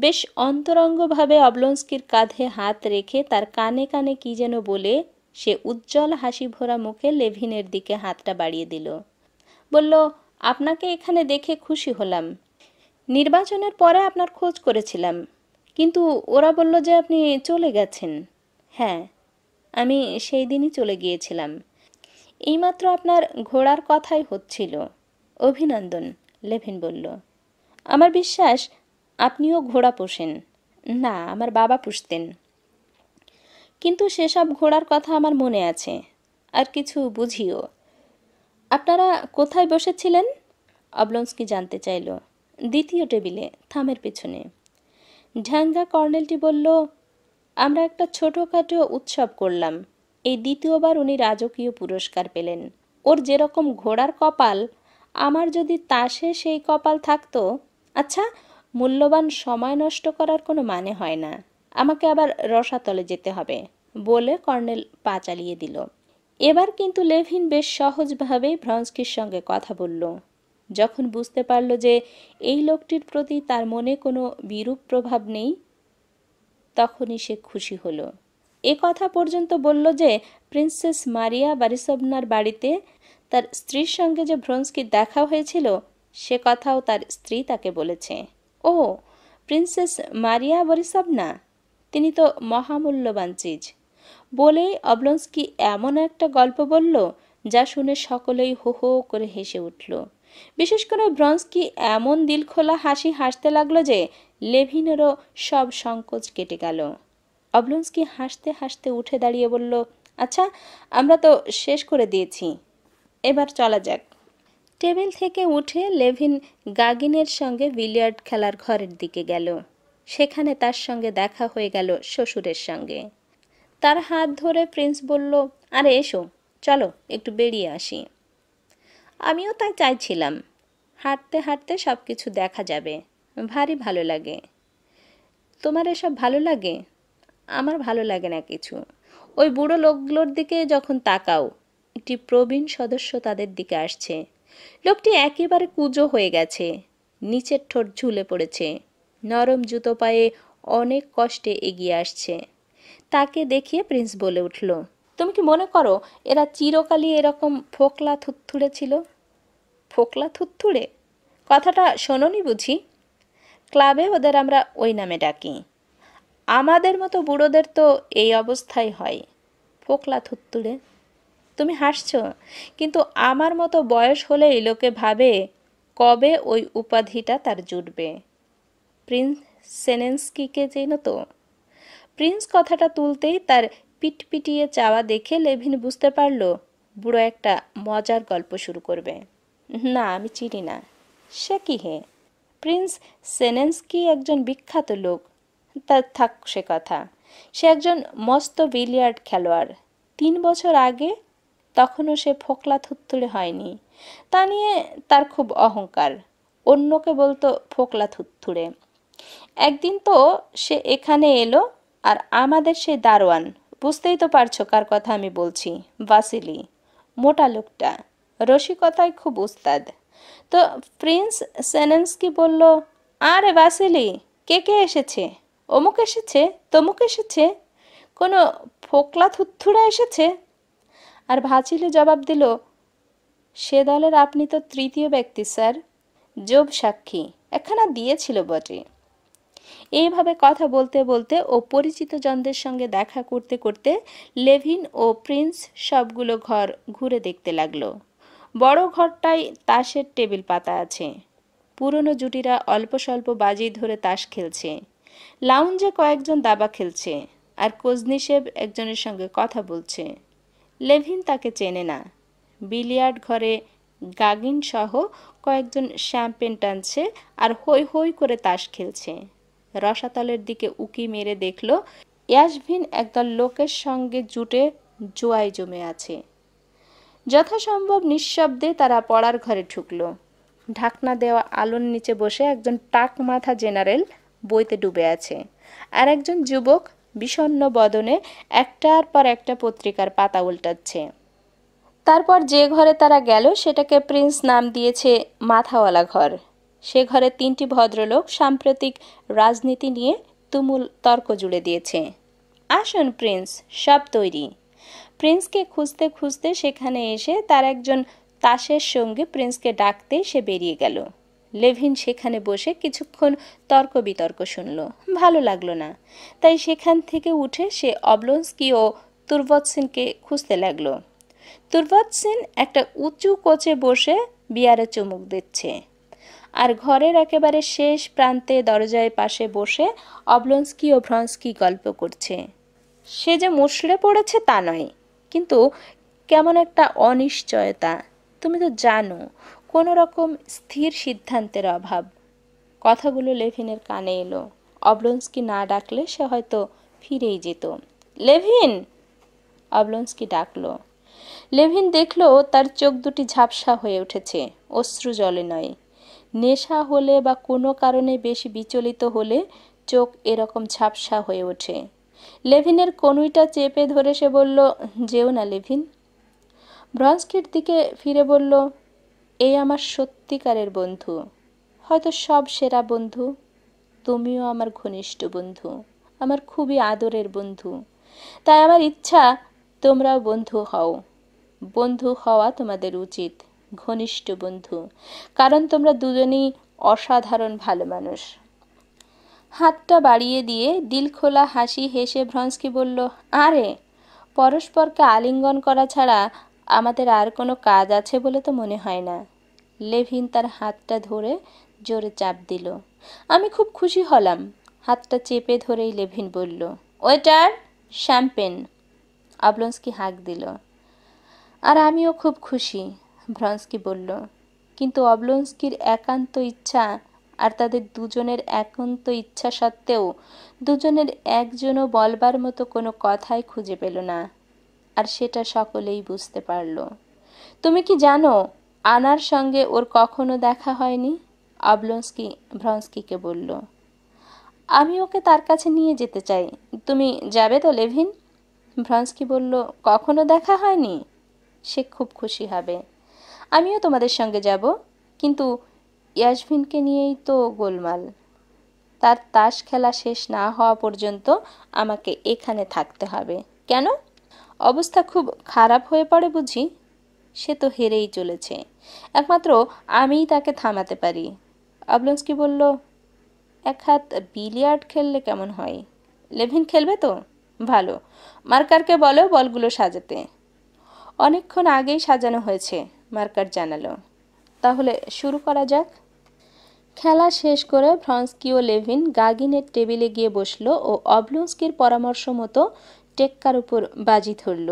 বেশ অন্তরঙ্গভাবে অবলন্সকির কাঁধে হাত রেখে তার কানে কানে কি যেন বলে সে উজ্জ্বল হাসি ভরা মুখে লেভিনের দিকে হাতটা বাড়িয়ে দিল বলল আপনাকে এখানে দেখে খুশি হলাম নির্বাচনের পরে আপনার খোঁজ করেছিলাম কিন্তু ওরা বলল যে আপনি চলে গেছেন হ্যাঁ আমি সেই দিনই চলে গিয়েছিলাম এইমাত্র আপনার ঘোড়ার কথাই হচ্ছিল অভিনন্দন লেভিন বলল আমার বিশ্বাস আপনিও ঘোড়া পোষেন না আমার বাবা পুষতেন কিন্তু সেসব ঘোড়ার কথা আমার মনে আছে আর কিছু বুঝিও আপনারা কোথায় বসেছিলেন অবলন্সকি জানতে চাইল দ্বিতীয় টেবিলে থামের পিছনে ঢ্যাঙ্গা কর্নেলটি বলল আমরা একটা ছোটোখাটো উৎসব করলাম এই দ্বিতীয়বার উনি রাজকীয় পুরস্কার পেলেন ওর যেরকম ঘোড়ার কপাল আমার যদি তাসে সেই কপাল থাকতো আচ্ছা মূল্যবান সময় নষ্ট করার কোনো মানে হয় না আমাকে আবার রসাতলে যেতে হবে বলে কর্নেল পা চালিয়ে দিল এবার কিন্তু লেভিন বেশ সহজভাবেই ভ্রংস্কির সঙ্গে কথা বলল যখন বুঝতে পারল যে এই লোকটির প্রতি তার মনে কোনো বিরূপ প্রভাব নেই তখনই সে খুশি হল এ কথা পর্যন্ত বলল যে প্রিন্সেস মারিয়া বারিসবনার বাড়িতে তার স্ত্রীর সঙ্গে যে ভ্রংস্কির দেখা হয়েছিল সে কথাও তার স্ত্রী তাকে বলেছে ও প্রিন্সেস মারিয়া বরিসবনা তিনি তো মহামূল্যবান চিজ বলে অবলন্সকি এমন একটা গল্প বলল যা শুনে সকলেই হো হো করে হেসে উঠল বিশেষ করে ব্রন্সকি এমন দিলখোলা হাসি হাসতে লাগলো যে লেভিনেরও সব সংকোচ কেটে গেল অবলন্সকি হাসতে হাসতে উঠে দাঁড়িয়ে বলল আচ্ছা আমরা তো শেষ করে দিয়েছি এবার চলা যাক টেবিল থেকে উঠে লেভিন গাগিনের সঙ্গে বিলিয়ার্ড খেলার ঘরের দিকে গেল সেখানে তার সঙ্গে দেখা হয়ে গেল শ্বশুরের সঙ্গে তার হাত ধরে প্রিন্স বলল আরে এসো চলো একটু বেরিয়ে আসি আমিও তাই চাইছিলাম হাঁটতে হাঁটতে সব কিছু দেখা যাবে ভারী ভালো লাগে তোমার এসব ভালো লাগে আমার ভালো লাগে না কিছু ওই বুড়ো লোকগুলোর দিকে যখন তাকাও একটি প্রবীণ সদস্য তাদের দিকে আসছে লোকটি একেবারে কুজো হয়ে গেছে নিচের ঠোঁট ঝুলে পড়েছে নরম জুতো পায়ে অনেক কষ্টে এগিয়ে আসছে তাকে দেখিয়ে প্রিন্স বলে উঠল তুমি কি মনে করো এরা চিরকালই এরকম ফোকলা থুত্থুড়ে ছিল ফোকলা থুত্থুড়ে কথাটা শোনি বুঝি ক্লাবে ওদের আমরা ওই নামে ডাকি আমাদের মতো বুড়োদের তো এই অবস্থাই হয় ফোকলা থুত্তুড়ে তুমি হাসছ কিন্তু আমার মতো বয়স হলেই লোকে ভাবে কবে ওই উপাধিটা তার জুটবে প্রিন্স সেনেন্সকিকে চেন তো প্রিন্স কথাটা তুলতেই তার পিটপিটিয়ে চাওয়া দেখে লেভিন বুঝতে পারল বুড়ো একটা মজার গল্প শুরু করবে না আমি চিনি না সে কি হে প্রিন্স সেনেন্সকি একজন বিখ্যাত লোক তার থাক সে কথা সে একজন মস্ত বিলিয়ার্ড খেলোয়াড় তিন বছর আগে তখনও সে ফোকলা থুত্তুলে হয়নি তা নিয়ে তার খুব অহংকার অন্যকে বলতো ফোকলা থুত্থুড়ে একদিন তো সে এখানে এলো আর আমাদের সেই দারোয়ান বুঝতেই তো পারছো কার কথা আমি বলছি বাসিলি মোটা লোকটা রসিকতায় খুব উস্তাদ তো প্রিন্স সেনেন্স কি বলল আরে বাসিলি কে কে এসেছে অমুক এসেছে তমুক এসেছে কোনো ফোকলা থুথুরা এসেছে আর ভাচিলি জবাব দিল সে দলের আপনি তো তৃতীয় ব্যক্তি স্যার জোব সাক্ষী একখানা দিয়েছিল বটে এইভাবে কথা বলতে বলতে ও পরিচিত জনদের সঙ্গে দেখা করতে করতে লেভিন ও প্রিন্স সবগুলো ঘর ঘুরে দেখতে লাগলো বড় ঘরটায় তাসের টেবিল পাতা আছে পুরনো জুটিরা অল্প স্বল্প বাজি ধরে তাস খেলছে লাউঞ্জে কয়েকজন দাবা খেলছে আর কোজনিসেব একজনের সঙ্গে কথা বলছে লেভিন তাকে চেনে না বিলিয়ার্ড ঘরে গাগিন সহ কয়েকজন শ্যাম্পেন টানছে আর হৈ হৈ করে তাস খেলছে রসাতলের দিকে উকি মেরে দেখল ইয়াসভিন একদল লোকের সঙ্গে জুটে জোয়াই জমে আছে যথাসম্ভব নিঃশব্দে তারা পড়ার ঘরে ঢুকল ঢাকনা দেওয়া আলোর নিচে বসে একজন টাক মাথা জেনারেল বইতে ডুবে আছে আর একজন যুবক বিষণ্ন বদনে একটার পর একটা পত্রিকার পাতা উল্টাচ্ছে তারপর যে ঘরে তারা গেল সেটাকে প্রিন্স নাম দিয়েছে মাথাওয়ালা ঘর সে ঘরে তিনটি ভদ্রলোক সাম্প্রতিক রাজনীতি নিয়ে তুমুল তর্ক জুড়ে দিয়েছে আসুন প্রিন্স সব তৈরি প্রিন্সকে খুঁজতে খুঁজতে সেখানে এসে তার একজন তাসের সঙ্গে প্রিন্সকে ডাকতে সে বেরিয়ে গেল লেভিন সেখানে বসে কিছুক্ষণ তর্ক বিতর্ক শুনল ভালো লাগলো না তাই সেখান থেকে উঠে সে অবলন্সকি ও তুর্বৎসিনকে খুঁজতে লাগলো তুর্বৎসিন একটা উঁচু কোচে বসে বিয়ারে চুমুক দিচ্ছে আর ঘরের একেবারে শেষ প্রান্তে দরজায় পাশে বসে অবলন্সকি ও ভ্রন্সকি গল্প করছে সে যে মুষড়ে পড়েছে তা নয় কিন্তু কেমন একটা অনিশ্চয়তা তুমি তো জানো কোনো রকম স্থির সিদ্ধান্তের অভাব কথাগুলো লেভিনের কানে এলো অবলন্সকি না ডাকলে সে হয়তো ফিরেই যেত লেভিন অবলন্সকি ডাকলো লেভিন দেখল তার চোখ দুটি ঝাপসা হয়ে উঠেছে অশ্রু জলে নয় নেশা হলে বা কোনো কারণে বেশি বিচলিত হলে চোখ এরকম ঝাপসা হয়ে ওঠে লেভিনের কনুইটা চেপে ধরে সে বলল যেও না লেভিন ব্রন্সকির দিকে ফিরে বলল এই আমার সত্যিকারের বন্ধু হয়তো সব সেরা বন্ধু তুমিও আমার ঘনিষ্ঠ বন্ধু আমার খুবই আদরের বন্ধু তাই আমার ইচ্ছা তোমরাও বন্ধু হও বন্ধু হওয়া তোমাদের উচিত ঘনিষ্ঠ বন্ধু কারণ তোমরা দুজনেই অসাধারণ ভালো মানুষ হাতটা বাড়িয়ে দিয়ে দিল খোলা হাসি হেসে ভ্রংসকে বলল আরে পরস্পরকে আলিঙ্গন করা ছাড়া আমাদের আর কোনো কাজ আছে বলে তো মনে হয় না লেভিন তার হাতটা ধরে জোরে চাপ দিল আমি খুব খুশি হলাম হাতটা চেপে ধরেই লেভিন বলল ওয়েটার শ্যাম্পেন আবলন্সকি হাঁক দিল আর আমিও খুব খুশি ভ্রন্সকি বলল কিন্তু অবলন্সকির একান্ত ইচ্ছা আর তাদের দুজনের একান্ত ইচ্ছা সত্ত্বেও দুজনের একজনও বলবার মতো কোনো কথাই খুঁজে পেল না আর সেটা সকলেই বুঝতে পারল তুমি কি জানো আনার সঙ্গে ওর কখনো দেখা হয়নি অবলন্সকি ভ্রন্সকিকে বলল আমি ওকে তার কাছে নিয়ে যেতে চাই তুমি যাবে তো লেভিন ভ্রন্সকি বলল কখনো দেখা হয়নি সে খুব খুশি হবে আমিও তোমাদের সঙ্গে যাব কিন্তু ইয়াসভিনকে নিয়েই তো গোলমাল তার তাস খেলা শেষ না হওয়া পর্যন্ত আমাকে এখানে থাকতে হবে কেন অবস্থা খুব খারাপ হয়ে পড়ে বুঝি সে তো হেরেই চলেছে একমাত্র আমিই তাকে থামাতে পারি কি বলল এক হাত বিলিয়ার্ড খেললে কেমন হয় লেভিন খেলবে তো ভালো মার্কারকে বলো বলগুলো সাজাতে অনেকক্ষণ আগেই সাজানো হয়েছে মার্কার জানালো তাহলে শুরু করা যাক খেলা শেষ করে ফ্রান্সকি ও লেভিন গাগিনের টেবিলে গিয়ে বসল ও অবলুন্সকির পরামর্শ মতো টেক্কার উপর বাজি ধরল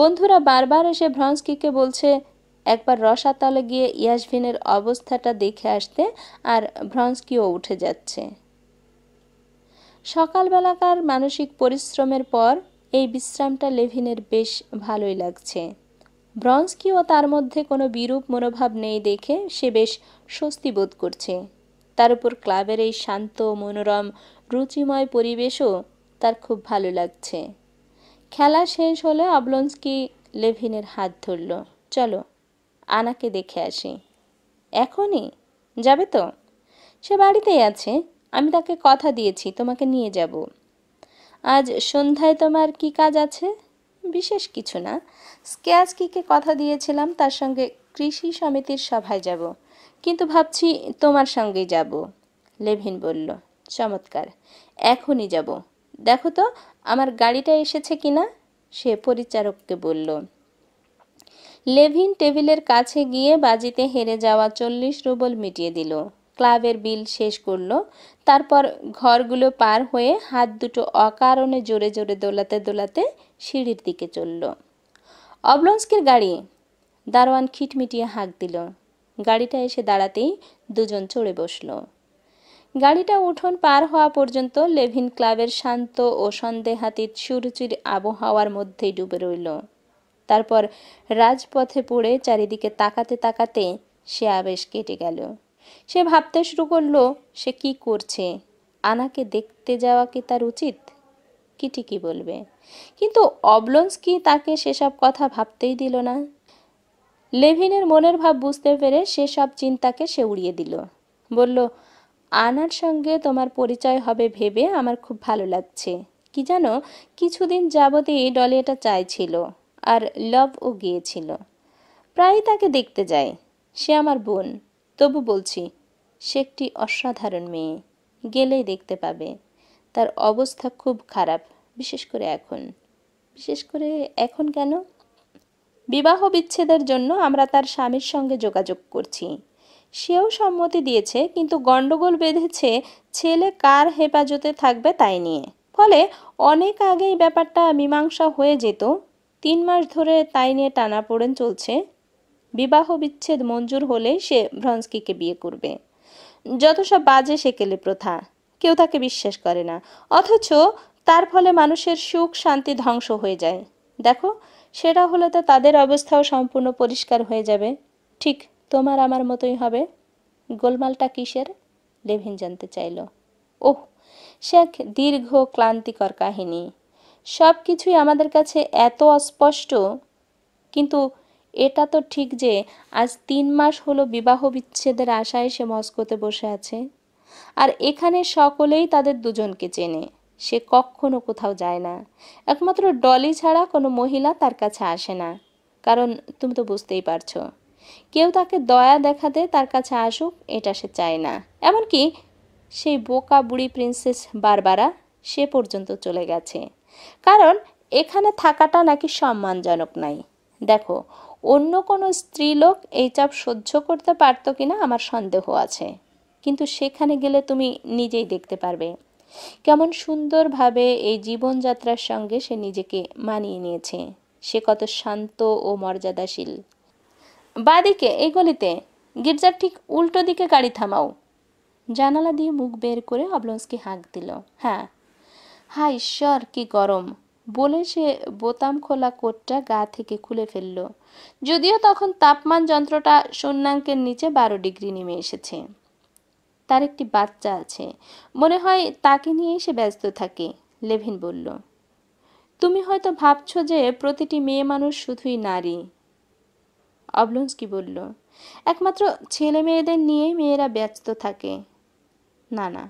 বন্ধুরা বারবার এসে ভ্রন্সকিকে বলছে একবার রসাতলে গিয়ে ইয়াসভিনের অবস্থাটা দেখে আসতে আর ভ্রন্সকিও উঠে যাচ্ছে সকালবেলাকার মানসিক পরিশ্রমের পর এই বিশ্রামটা লেভিনের বেশ ভালোই লাগছে ব্রন্সকিও তার মধ্যে কোনো বিরূপ মনোভাব নেই দেখে সে বেশ স্বস্তি বোধ করছে তার উপর ক্লাবের এই শান্ত মনোরম রুচিময় পরিবেশও তার খুব ভালো লাগছে খেলা শেষ হলে আবলন্সকি লেভিনের হাত ধরল চলো আনাকে দেখে আসি এখনই যাবে তো সে বাড়িতেই আছে আমি তাকে কথা দিয়েছি তোমাকে নিয়ে যাব আজ সন্ধ্যায় তোমার কি কাজ আছে বিশেষ কিছু না স্ক্যাচ কিকে কথা দিয়েছিলাম তার সঙ্গে কৃষি সমিতির সভায় যাব কিন্তু ভাবছি তোমার সঙ্গেই যাব লেভিন বলল চমৎকার এখনই যাব দেখো তো আমার গাড়িটা এসেছে কিনা সে পরিচারককে বলল লেভিন টেবিলের কাছে গিয়ে বাজিতে হেরে যাওয়া চল্লিশ রুবল মিটিয়ে দিল ক্লাবের বিল শেষ করল তারপর ঘরগুলো পার হয়ে হাত দুটো অকারণে জোরে জোরে দোলাতে দোলাতে সিঁড়ির দিকে চলল অবলন্সকের গাড়ি দারোয়ান খিটমিটিয়ে হাঁক দিল গাড়িটা এসে দাঁড়াতেই দুজন চড়ে বসল গাড়িটা উঠোন পার হওয়া পর্যন্ত লেভিন ক্লাবের শান্ত ও সন্দেহাতীত সুরুচির আবহাওয়ার মধ্যেই ডুবে রইল তারপর রাজপথে পড়ে চারিদিকে তাকাতে তাকাতে সে আবেশ কেটে গেল সে ভাবতে শুরু করলো সে কি করছে আনাকে দেখতে যাওয়া কি তার উচিত কি ঠিকই বলবে কিন্তু অবলন্স কি তাকে সেসব কথা ভাবতেই দিল না লেভিনের মনের ভাব বুঝতে পেরে সেসব চিন্তাকে সে উড়িয়ে দিল বলল আনার সঙ্গে তোমার পরিচয় হবে ভেবে আমার খুব ভালো লাগছে কি জানো কিছুদিন যাবতেই ডলি এটা চাইছিল আর লভও গিয়েছিল প্রায়ই তাকে দেখতে যায় সে আমার বোন তবু বলছি সে একটি অসাধারণ মেয়ে গেলেই দেখতে পাবে তার অবস্থা খুব খারাপ বিশেষ করে এখন বিশেষ করে এখন কেন বিবাহ বিচ্ছেদের জন্য আমরা তার স্বামীর সঙ্গে যোগাযোগ করছি সেও সম্মতি দিয়েছে কিন্তু গণ্ডগোল বেঁধেছে ছেলে কার হেফাজতে থাকবে তাই নিয়ে ফলে অনেক আগেই ব্যাপারটা মীমাংসা হয়ে যেত তিন মাস ধরে তাই নিয়ে টানাপোড়েন চলছে বিবাহ বিচ্ছেদ মঞ্জুর হলে সে ভ্রন্সকিকে বিয়ে করবে যত সব বাজে সেকেলে প্রথা কেউ তাকে বিশ্বাস করে না অথচ তার ফলে মানুষের সুখ শান্তি ধ্বংস হয়ে যায় দেখো সেটা হলে তো তাদের অবস্থাও সম্পূর্ণ পরিষ্কার হয়ে যাবে ঠিক তোমার আমার মতোই হবে গোলমালটা কিসের লেভিন জানতে চাইল ওহ সে এক দীর্ঘ ক্লান্তিকর কাহিনী সব কিছুই আমাদের কাছে এত অস্পষ্ট কিন্তু এটা তো ঠিক যে আজ তিন মাস হলো বিবাহ বিচ্ছেদের আশায় সে মস্কোতে বসে আছে আর এখানে সকলেই তাদের দুজনকে চেনে সে কখনো কোথাও যায় না একমাত্র ডলি ছাড়া কোনো মহিলা তার কাছে আসে না কারণ তুমি তো বুঝতেই পারছো কেউ তাকে দয়া দেখাতে তার কাছে আসুক এটা সে চায় না এমনকি সেই বোকা বুড়ি প্রিন্সেস বারবারা সে পর্যন্ত চলে গেছে কারণ এখানে থাকাটা নাকি সম্মানজনক নাই দেখো অন্য কোনো স্ত্রীলোক এই চাপ সহ্য করতে পারতো কিনা আমার সন্দেহ আছে কিন্তু সেখানে গেলে তুমি নিজেই দেখতে পারবে কেমন সুন্দরভাবে এই জীবনযাত্রার সঙ্গে সে নিজেকে মানিয়ে নিয়েছে সে কত শান্ত ও মর্যাদাশীল বাদিকে এই গলিতে গির্জার ঠিক উল্টো দিকে গাড়ি থামাও জানালা দিয়ে মুখ বের করে অবলন্সকে হাঁক দিল হ্যাঁ হা ঈশ্বর কি গরম বলে সে বোতাম খোলা কোটটা গা থেকে খুলে ফেলল যদিও তখন তাপমান যন্ত্রটা শূন্যাঙ্কের নিচে বারো ডিগ্রি নেমে এসেছে তার একটি বাচ্চা আছে মনে হয় তাকে নিয়েই সে ব্যস্ত থাকে লেভিন বলল তুমি হয়তো ভাবছো যে প্রতিটি মেয়ে মানুষ শুধুই নারী কি বলল একমাত্র ছেলে মেয়েদের নিয়েই মেয়েরা ব্যস্ত থাকে না না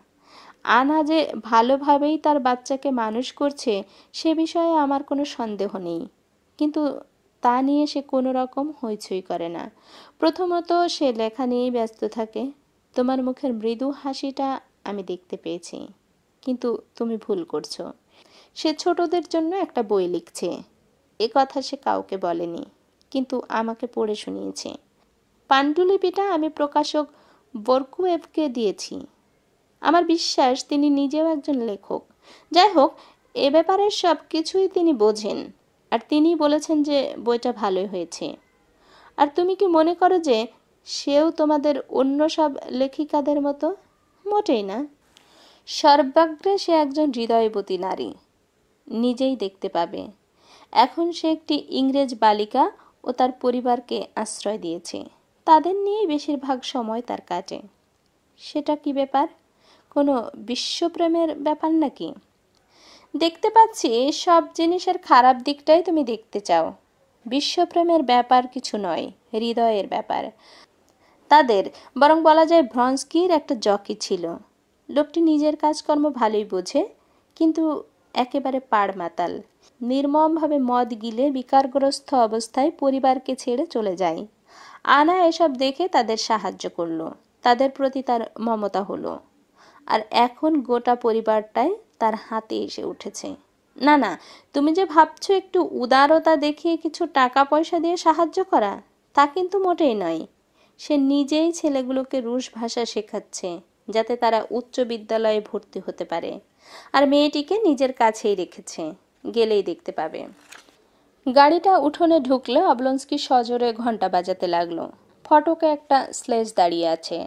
আনা যে ভালোভাবেই তার বাচ্চাকে মানুষ করছে সে বিষয়ে আমার কোনো সন্দেহ নেই কিন্তু তা নিয়ে সে কোনো রকম হইচই করে না প্রথমত সে লেখা নিয়েই ব্যস্ত থাকে তোমার মুখের মৃদু হাসিটা আমি দেখতে পেয়েছি কিন্তু তুমি ভুল করছো সে ছোটদের জন্য একটা বই লিখছে এ কথা সে কাউকে বলেনি কিন্তু আমাকে পড়ে শুনিয়েছে পাণ্ডুলিপিটা আমি প্রকাশক বরকুয়েভকে দিয়েছি আমার বিশ্বাস তিনি নিজেও একজন লেখক যাই হোক এ ব্যাপারে সব কিছুই তিনি বোঝেন আর তিনি বলেছেন যে বইটা ভালো হয়েছে আর তুমি কি মনে করো যে সেও তোমাদের অন্য সব লেখিকাদের মতো মোটেই না সর্বাগ্রে সে একজন হৃদয়বতী নারী নিজেই দেখতে পাবে এখন সে একটি ইংরেজ বালিকা ও তার পরিবারকে আশ্রয় দিয়েছে তাদের নিয়েই বেশিরভাগ সময় তার কাজে সেটা কি ব্যাপার কোনো বিশ্বপ্রেমের ব্যাপার নাকি দেখতে পাচ্ছি সব জিনিসের খারাপ দিকটাই তুমি দেখতে চাও বিশ্বপ্রেমের ব্যাপার কিছু নয় হৃদয়ের ব্যাপার তাদের বরং বলা যায় ভ্রঞ্জকির একটা জকি ছিল লোকটি নিজের কাজকর্ম ভালোই বোঝে কিন্তু একেবারে পাড় মাতাল নির্মমভাবে মদ গিলে বিকারগ্রস্ত অবস্থায় পরিবারকে ছেড়ে চলে যায় আনা এসব দেখে তাদের সাহায্য করলো তাদের প্রতি তার মমতা হলো আর এখন গোটা পরিবারটাই তার হাতে এসে উঠেছে না না তুমি যে ভাবছো একটু উদারতা দেখিয়ে কিছু টাকা পয়সা দিয়ে সাহায্য করা তা কিন্তু মোটেই নয় সে নিজেই ছেলেগুলোকে রুশ ভাষা শেখাচ্ছে যাতে তারা উচ্চ বিদ্যালয়ে ভর্তি হতে পারে আর মেয়েটিকে নিজের কাছেই রেখেছে গেলেই দেখতে পাবে গাড়িটা উঠোনে ঢুকলে অবলন্সকি সজোরে ঘন্টা বাজাতে লাগলো ফটকে একটা স্লেজ দাঁড়িয়ে আছে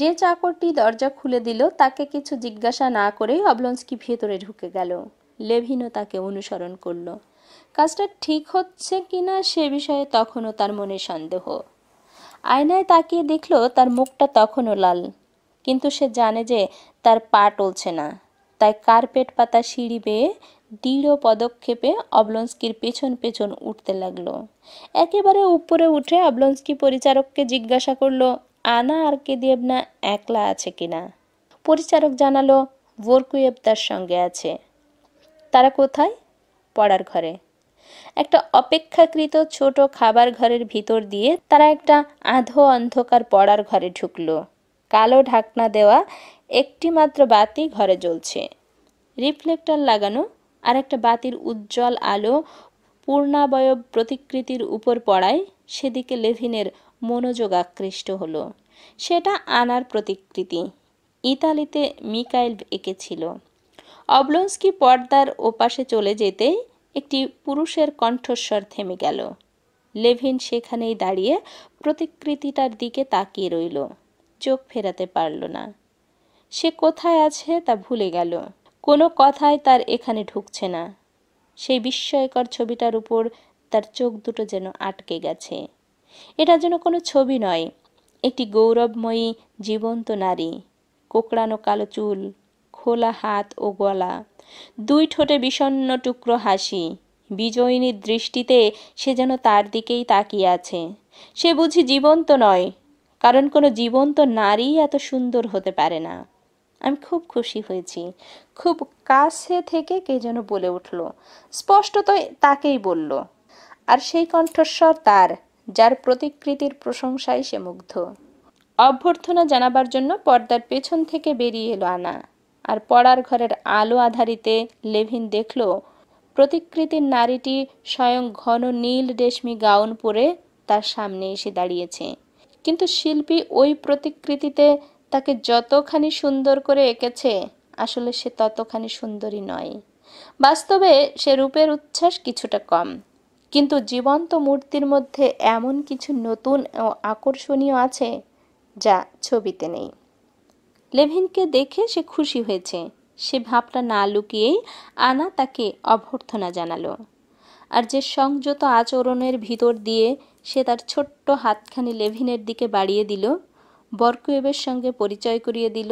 যে চাকরটি দরজা খুলে দিল তাকে কিছু জিজ্ঞাসা না করেই অবলন্সকি ভেতরে ঢুকে গেল লেভিনও তাকে অনুসরণ করল কাজটা ঠিক হচ্ছে কিনা সে বিষয়ে তখনও তার মনে সন্দেহ আয়নায় তাকিয়ে দেখল তার মুখটা তখনও লাল কিন্তু সে জানে যে তার পা টলছে না তাই কার্পেট পাতা সিঁড়ি বেয়ে দৃঢ় পদক্ষেপে অবলন্সকির পেছন পেছন উঠতে লাগলো একেবারে উপরে উঠে অবলন্সকি পরিচারককে জিজ্ঞাসা করলো আনা আর কে দেবনা একলা আছে কিনা পরিচারক জানালো বোরকুয়েব তার সঙ্গে আছে তারা কোথায় পড়ার ঘরে একটা অপেক্ষাকৃত ছোট খাবার ঘরের ভিতর দিয়ে তারা একটা আধো অন্ধকার পড়ার ঘরে ঢুকলো কালো ঢাকনা দেওয়া একটি মাত্র বাতি ঘরে জ্বলছে রিফ্লেক্টর লাগানো আর একটা বাতির উজ্জ্বল আলো পূর্ণাবয়ব প্রতিকৃতির উপর পড়ায় সেদিকে লেভিনের মনোযোগ আকৃষ্ট হলো সেটা আনার প্রতিকৃতি ইতালিতে মিকাইল এঁকেছিল অবলন্সকি পর্দার ওপাশে চলে যেতেই একটি পুরুষের কণ্ঠস্বর থেমে গেল লেভিন সেখানেই দাঁড়িয়ে প্রতিকৃতিটার দিকে তাকিয়ে রইল চোখ ফেরাতে পারল না সে কোথায় আছে তা ভুলে গেল কোনো কথায় তার এখানে ঢুকছে না সেই বিস্ময়কর ছবিটার উপর তার চোখ দুটো যেন আটকে গেছে এটা যেন কোনো ছবি নয় একটি গৌরবময়ী জীবন্ত নারী কোকড়ানো কালো চুল খোলা হাত ও গলা দুই ঠোঁটে বিষণ্ন টুকরো হাসি বিজয়িনীর দৃষ্টিতে সে যেন তার দিকেই তাকিয়ে আছে সে বুঝি জীবন্ত নয় কারণ কোনো জীবন্ত নারী এত সুন্দর হতে পারে না আমি খুব খুশি হয়েছি খুব কাছে থেকে কে যেন বলে উঠল স্পষ্টত তাকেই বলল আর সেই কণ্ঠস্বর তার যার প্রতিকৃতির প্রশংসায় সে মুগ্ধ অভ্যর্থনা জানাবার জন্য পর্দার পেছন থেকে বেরিয়ে এলো আনা আর পড়ার ঘরের আলো আধারিতে লেভিন দেখল প্রতিকৃতির নারীটি স্বয়ং ঘন নীল রেশমি গাউন পরে তার সামনে এসে দাঁড়িয়েছে কিন্তু শিল্পী ওই প্রতিকৃতিতে তাকে যতখানি সুন্দর করে এঁকেছে আসলে সে ততখানি সুন্দরী নয় বাস্তবে সে রূপের উচ্ছ্বাস কিছুটা কম কিন্তু জীবন্ত মূর্তির মধ্যে এমন কিছু নতুন ও আকর্ষণীয় আছে যা ছবিতে নেই লেভিনকে দেখে সে খুশি হয়েছে সে ভাবটা না লুকিয়েই আনা তাকে অভ্যর্থনা জানালো আর যে সংযত আচরণের ভিতর দিয়ে সে তার ছোট্ট হাতখানি লেভিনের দিকে বাড়িয়ে দিল বরকুয়েবের সঙ্গে পরিচয় করিয়ে দিল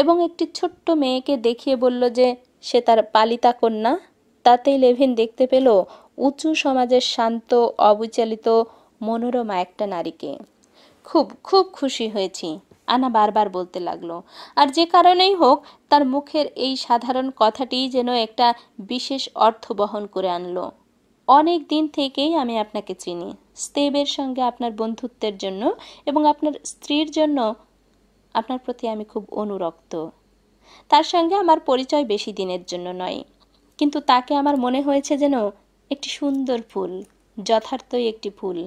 এবং একটি ছোট্ট মেয়েকে দেখিয়ে বলল যে সে তার পালিতা কন্যা তাতেই লেভিন দেখতে পেল উঁচু সমাজের শান্ত অবিচালিত মনোরমা একটা নারীকে খুব খুব খুশি হয়েছি আনা বারবার বলতে লাগলো আর যে কারণেই হোক তার মুখের এই সাধারণ কথাটি যেন একটা বিশেষ অর্থ বহন করে আনলো অনেক দিন থেকেই আমি আপনাকে চিনি স্তেবের সঙ্গে আপনার বন্ধুত্বের জন্য এবং আপনার স্ত্রীর জন্য আপনার প্রতি আমি খুব অনুরক্ত তার সঙ্গে আমার পরিচয় বেশি দিনের জন্য নয় কিন্তু তাকে আমার মনে হয়েছে যেন একটি সুন্দর ফুল যথার্থই একটি ফুল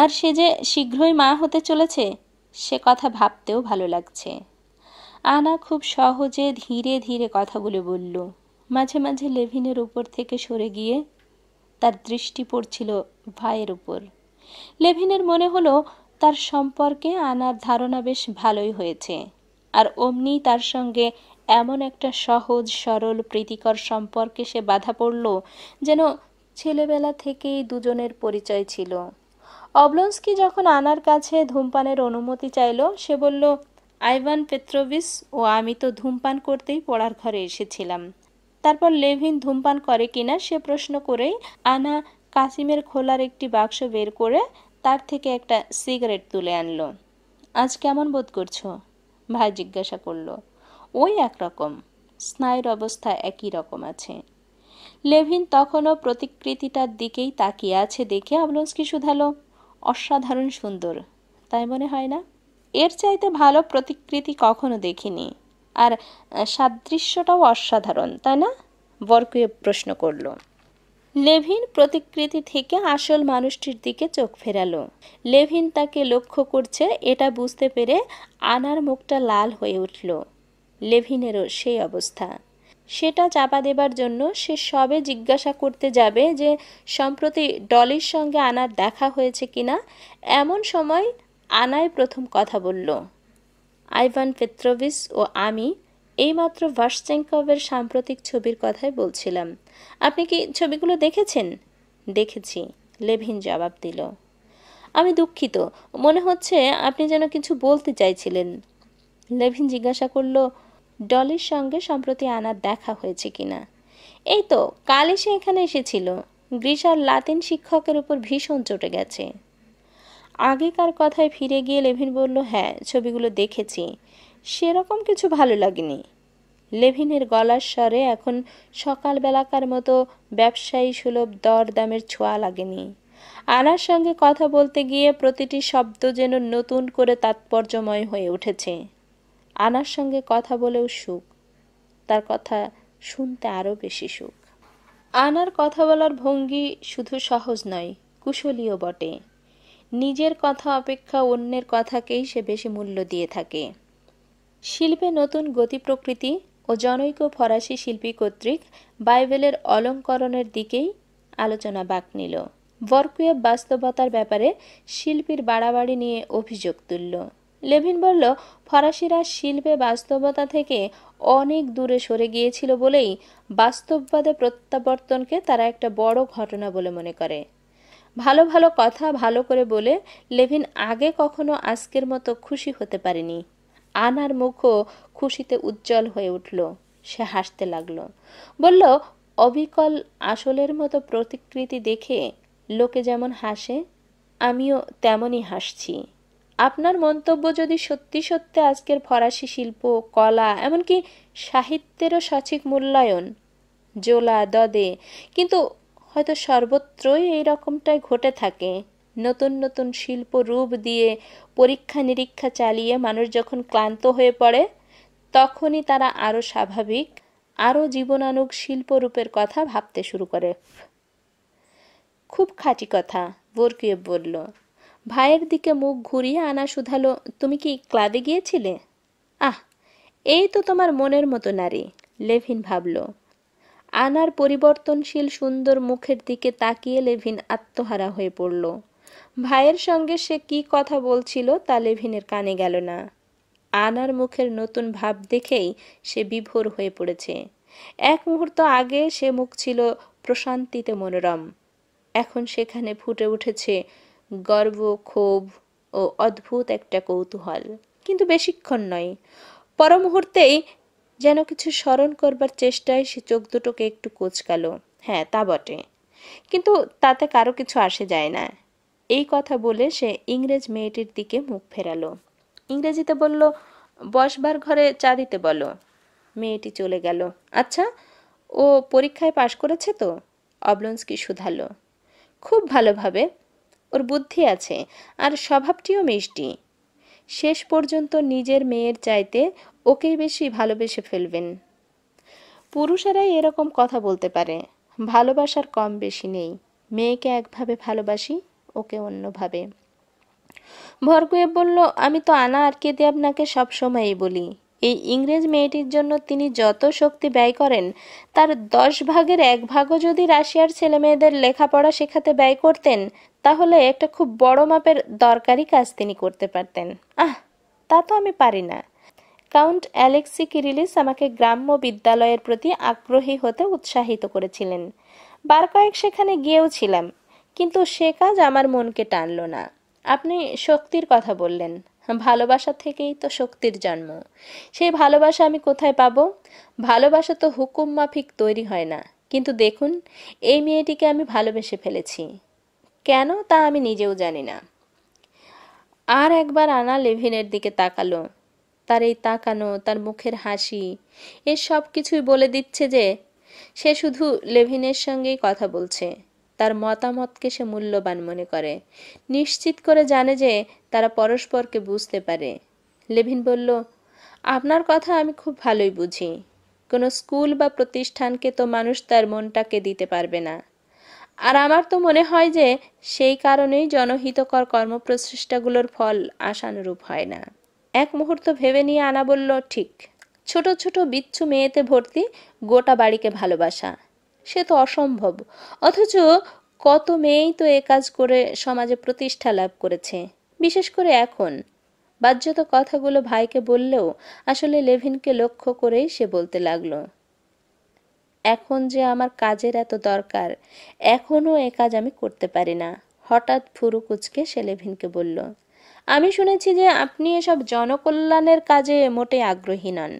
আর সে যে শীঘ্রই মা হতে চলেছে সে কথা ভাবতেও ভালো লাগছে আনা খুব সহজে ধীরে ধীরে কথাগুলো বলল মাঝে মাঝে লেভিনের উপর থেকে সরে গিয়ে তার দৃষ্টি পড়ছিল ভাইয়ের উপর লেভিনের মনে হলো তার সম্পর্কে আনার ধারণা বেশ ভালোই হয়েছে আর অমনি তার সঙ্গে এমন একটা সহজ সরল প্রীতিকর সম্পর্কে সে বাধা পড়ল যেন ছেলেবেলা থেকেই দুজনের পরিচয় ছিল অবলন্সকি যখন আনার কাছে ধূমপানের অনুমতি চাইল সে বলল আইভান পেত্রোভিস ও আমি তো ধূমপান করতেই পড়ার ঘরে এসেছিলাম তারপর লেভিন ধূমপান করে কিনা সে প্রশ্ন করেই আনা কাসিমের খোলার একটি বাক্স বের করে তার থেকে একটা সিগারেট তুলে আনল আজ কেমন বোধ করছো ভাই জিজ্ঞাসা করল ওই একরকম স্নায়ুর অবস্থা একই রকম আছে লেভিন তখনও প্রতিকৃতিটার দিকেই তাকিয়ে আছে দেখে আবলন্সকি শুধালো অসাধারণ সুন্দর তাই মনে হয় না এর চাইতে ভালো প্রতিকৃতি কখনো দেখিনি আর সাদৃশ্যটাও অসাধারণ তাই না বরকুয়ে প্রশ্ন করল লেভিন প্রতিকৃতি থেকে আসল মানুষটির দিকে চোখ ফেরালো লেভিন তাকে লক্ষ্য করছে এটা বুঝতে পেরে আনার মুখটা লাল হয়ে উঠল লেভিনেরও সেই অবস্থা সেটা চাপা দেবার জন্য সে সবে জিজ্ঞাসা করতে যাবে যে সম্প্রতি ডলির সঙ্গে আনার দেখা হয়েছে কিনা এমন সময় আনায় প্রথম কথা বলল আইভান পেত্রোভিস ও আমি এইমাত্র ভার্সচেঙ্কভের সাম্প্রতিক ছবির কথাই বলছিলাম আপনি কি ছবিগুলো দেখেছেন দেখেছি লেভিন জবাব দিল আমি দুঃখিত মনে হচ্ছে আপনি যেন কিছু বলতে চাইছিলেন লেভিন জিজ্ঞাসা করলো ডলির সঙ্গে সম্প্রতি আনার দেখা হয়েছে কিনা এই তো কাল এসে এখানে এসেছিল গ্রিসার লাতিন শিক্ষকের উপর ভীষণ চটে গেছে আগেকার কথায় ফিরে গিয়ে লেভিন বলল হ্যাঁ ছবিগুলো দেখেছি সেরকম কিছু ভালো লাগেনি লেভিনের গলার স্বরে এখন সকালবেলাকার মতো ব্যবসায়ী সুলভ দরদামের ছোঁয়া লাগেনি আনার সঙ্গে কথা বলতে গিয়ে প্রতিটি শব্দ যেন নতুন করে তাৎপর্যময় হয়ে উঠেছে আনার সঙ্গে কথা বলেও সুখ তার কথা শুনতে আরও বেশি সুখ আনার কথা বলার ভঙ্গি শুধু সহজ নয় কুশলীও বটে নিজের কথা অপেক্ষা অন্যের কথাকেই সে বেশি মূল্য দিয়ে থাকে শিল্পে নতুন গতি প্রকৃতি ও জনৈক ফরাসি শিল্পী কর্তৃক বাইবেলের অলঙ্করণের দিকেই আলোচনা বাক নিল বরকুয়েব বাস্তবতার ব্যাপারে শিল্পীর বাড়াবাড়ি নিয়ে অভিযোগ তুলল লেভিন বলল ফরাসিরা শিল্পে বাস্তবতা থেকে অনেক দূরে সরে গিয়েছিল বলেই বাস্তববাদে প্রত্যাবর্তনকে তারা একটা বড় ঘটনা বলে মনে করে ভালো ভালো কথা ভালো করে বলে লেভিন আগে কখনো আজকের মতো খুশি হতে পারেনি আনার মুখও খুশিতে উজ্জ্বল হয়ে উঠল সে হাসতে লাগল বলল অবিকল আসলের মতো প্রতিকৃতি দেখে লোকে যেমন হাসে আমিও তেমনই হাসছি আপনার মন্তব্য যদি সত্যি সত্যি আজকের ফরাসি শিল্প কলা এমনকি সাহিত্যেরও সঠিক মূল্যায়ন জোলা দদে কিন্তু হয়তো সর্বত্রই এই রকমটাই ঘটে থাকে নতুন নতুন শিল্প রূপ দিয়ে পরীক্ষা নিরীক্ষা চালিয়ে মানুষ যখন ক্লান্ত হয়ে পড়ে তখনই তারা আরও স্বাভাবিক আরও শিল্প শিল্পরূপের কথা ভাবতে শুরু করে খুব খাঁটি কথা বোরকিয়ে বলল ভাইয়ের দিকে মুখ ঘুরিয়ে আনা শুধালো তুমি কি ক্লাবে গিয়েছিলে আহ এই তো তোমার মনের মতো নারী লেভিন ভাবল আনার পরিবর্তনশীল সুন্দর মুখের দিকে তাকিয়ে লেভিন আত্মহারা হয়ে পড়ল ভাইয়ের সঙ্গে সে কি কথা বলছিল তা লেভিনের কানে গেল না আনার মুখের নতুন ভাব দেখেই সে বিভোর হয়ে পড়েছে এক মুহূর্ত আগে সে মুখ ছিল প্রশান্তিতে মনোরম এখন সেখানে ফুটে উঠেছে গর্ব ক্ষোভ ও অদ্ভুত একটা কৌতূহল কিন্তু বেশিক্ষণ নয় পরমুহূর্তেই যেন কিছু স্মরণ করবার চেষ্টায় সে চোখ দুটোকে একটু কোচকালো হ্যাঁ তা বটে কিন্তু তাতে কারো কিছু আসে যায় না এই কথা বলে সে ইংরেজ মেয়েটির দিকে মুখ ফেরালো ইংরেজিতে বলল বসবার ঘরে চা দিতে বলো মেয়েটি চলে গেল আচ্ছা ও পরীক্ষায় পাশ করেছে তো অবলন্সকি শুধালো খুব ভালোভাবে ওর বুদ্ধি আছে আর স্বভাবটিও মিষ্টি শেষ পর্যন্ত নিজের মেয়ের চাইতে ওকেই বেশি ভালোবেসে ফেলবেন পুরুষেরাই এরকম কথা বলতে পারে ভালোবাসার কম বেশি নেই মেয়েকে একভাবে ভালোবাসি ওকে অন্যভাবে ভরকুয়ে বলল আমি তো আনা আর কেদে আপনাকে সবসময়ই বলি এই ইংরেজ মেয়েটির জন্য তিনি যত শক্তি ব্যয় করেন তার দশ ভাগের এক ভাগও যদি রাশিয়ার ছেলেমেয়েদের লেখাপড়া শেখাতে ব্যয় করতেন তাহলে একটা খুব বড় মাপের দরকারি কাজ তিনি করতে পারতেন আহ তা তো আমি পারি না কাউন্ট অ্যালেক্সি কিরিলিস আমাকে গ্রাম্য বিদ্যালয়ের প্রতি আগ্রহী হতে উৎসাহিত করেছিলেন বার কয়েক সেখানে গিয়েও ছিলাম কিন্তু সে কাজ আমার মনকে টানল না আপনি শক্তির কথা বললেন ভালোবাসা থেকেই তো শক্তির জন্ম সেই ভালোবাসা আমি কোথায় পাব ভালোবাসা তো হুকুম মাফিক তৈরি হয় না কিন্তু দেখুন এই মেয়েটিকে আমি ভালোবেসে ফেলেছি কেন তা আমি নিজেও জানি না আর একবার আনা লেভিনের দিকে তাকালো তার এই তাকানো তার মুখের হাসি এ সব কিছুই বলে দিচ্ছে যে সে শুধু লেভিনের সঙ্গেই কথা বলছে তার মতামতকে সে মূল্যবান মনে করে নিশ্চিত করে জানে যে তারা পরস্পরকে বুঝতে পারে লেভিন বলল আপনার কথা আমি খুব ভালোই বুঝি কোনো স্কুল বা প্রতিষ্ঠানকে তো মানুষ তার মনটাকে দিতে পারবে না আর আমার তো মনে হয় যে সেই কারণেই জনহিতকর কর্মপ্রচেষ্টাগুলোর ফল আশানুরূপ হয় না এক মুহূর্ত ভেবে নিয়ে আনা বলল ঠিক ছোট ছোট বিচ্ছু মেয়েতে ভর্তি গোটা বাড়িকে ভালোবাসা সে তো অসম্ভব অথচ কত মেয়েই তো এ কাজ করে সমাজে প্রতিষ্ঠা লাভ করেছে বিশেষ করে এখন বাহ্যত কথাগুলো ভাইকে বললেও আসলে লেভিনকে লক্ষ্য করেই সে বলতে লাগলো এখন যে আমার কাজের এত দরকার এখনও এ কাজ আমি করতে পারি না হঠাৎ ফুরু কুচকে সেলেভিনকে বলল আমি শুনেছি যে আপনি এসব জনকল্যাণের কাজে মোটে আগ্রহী নন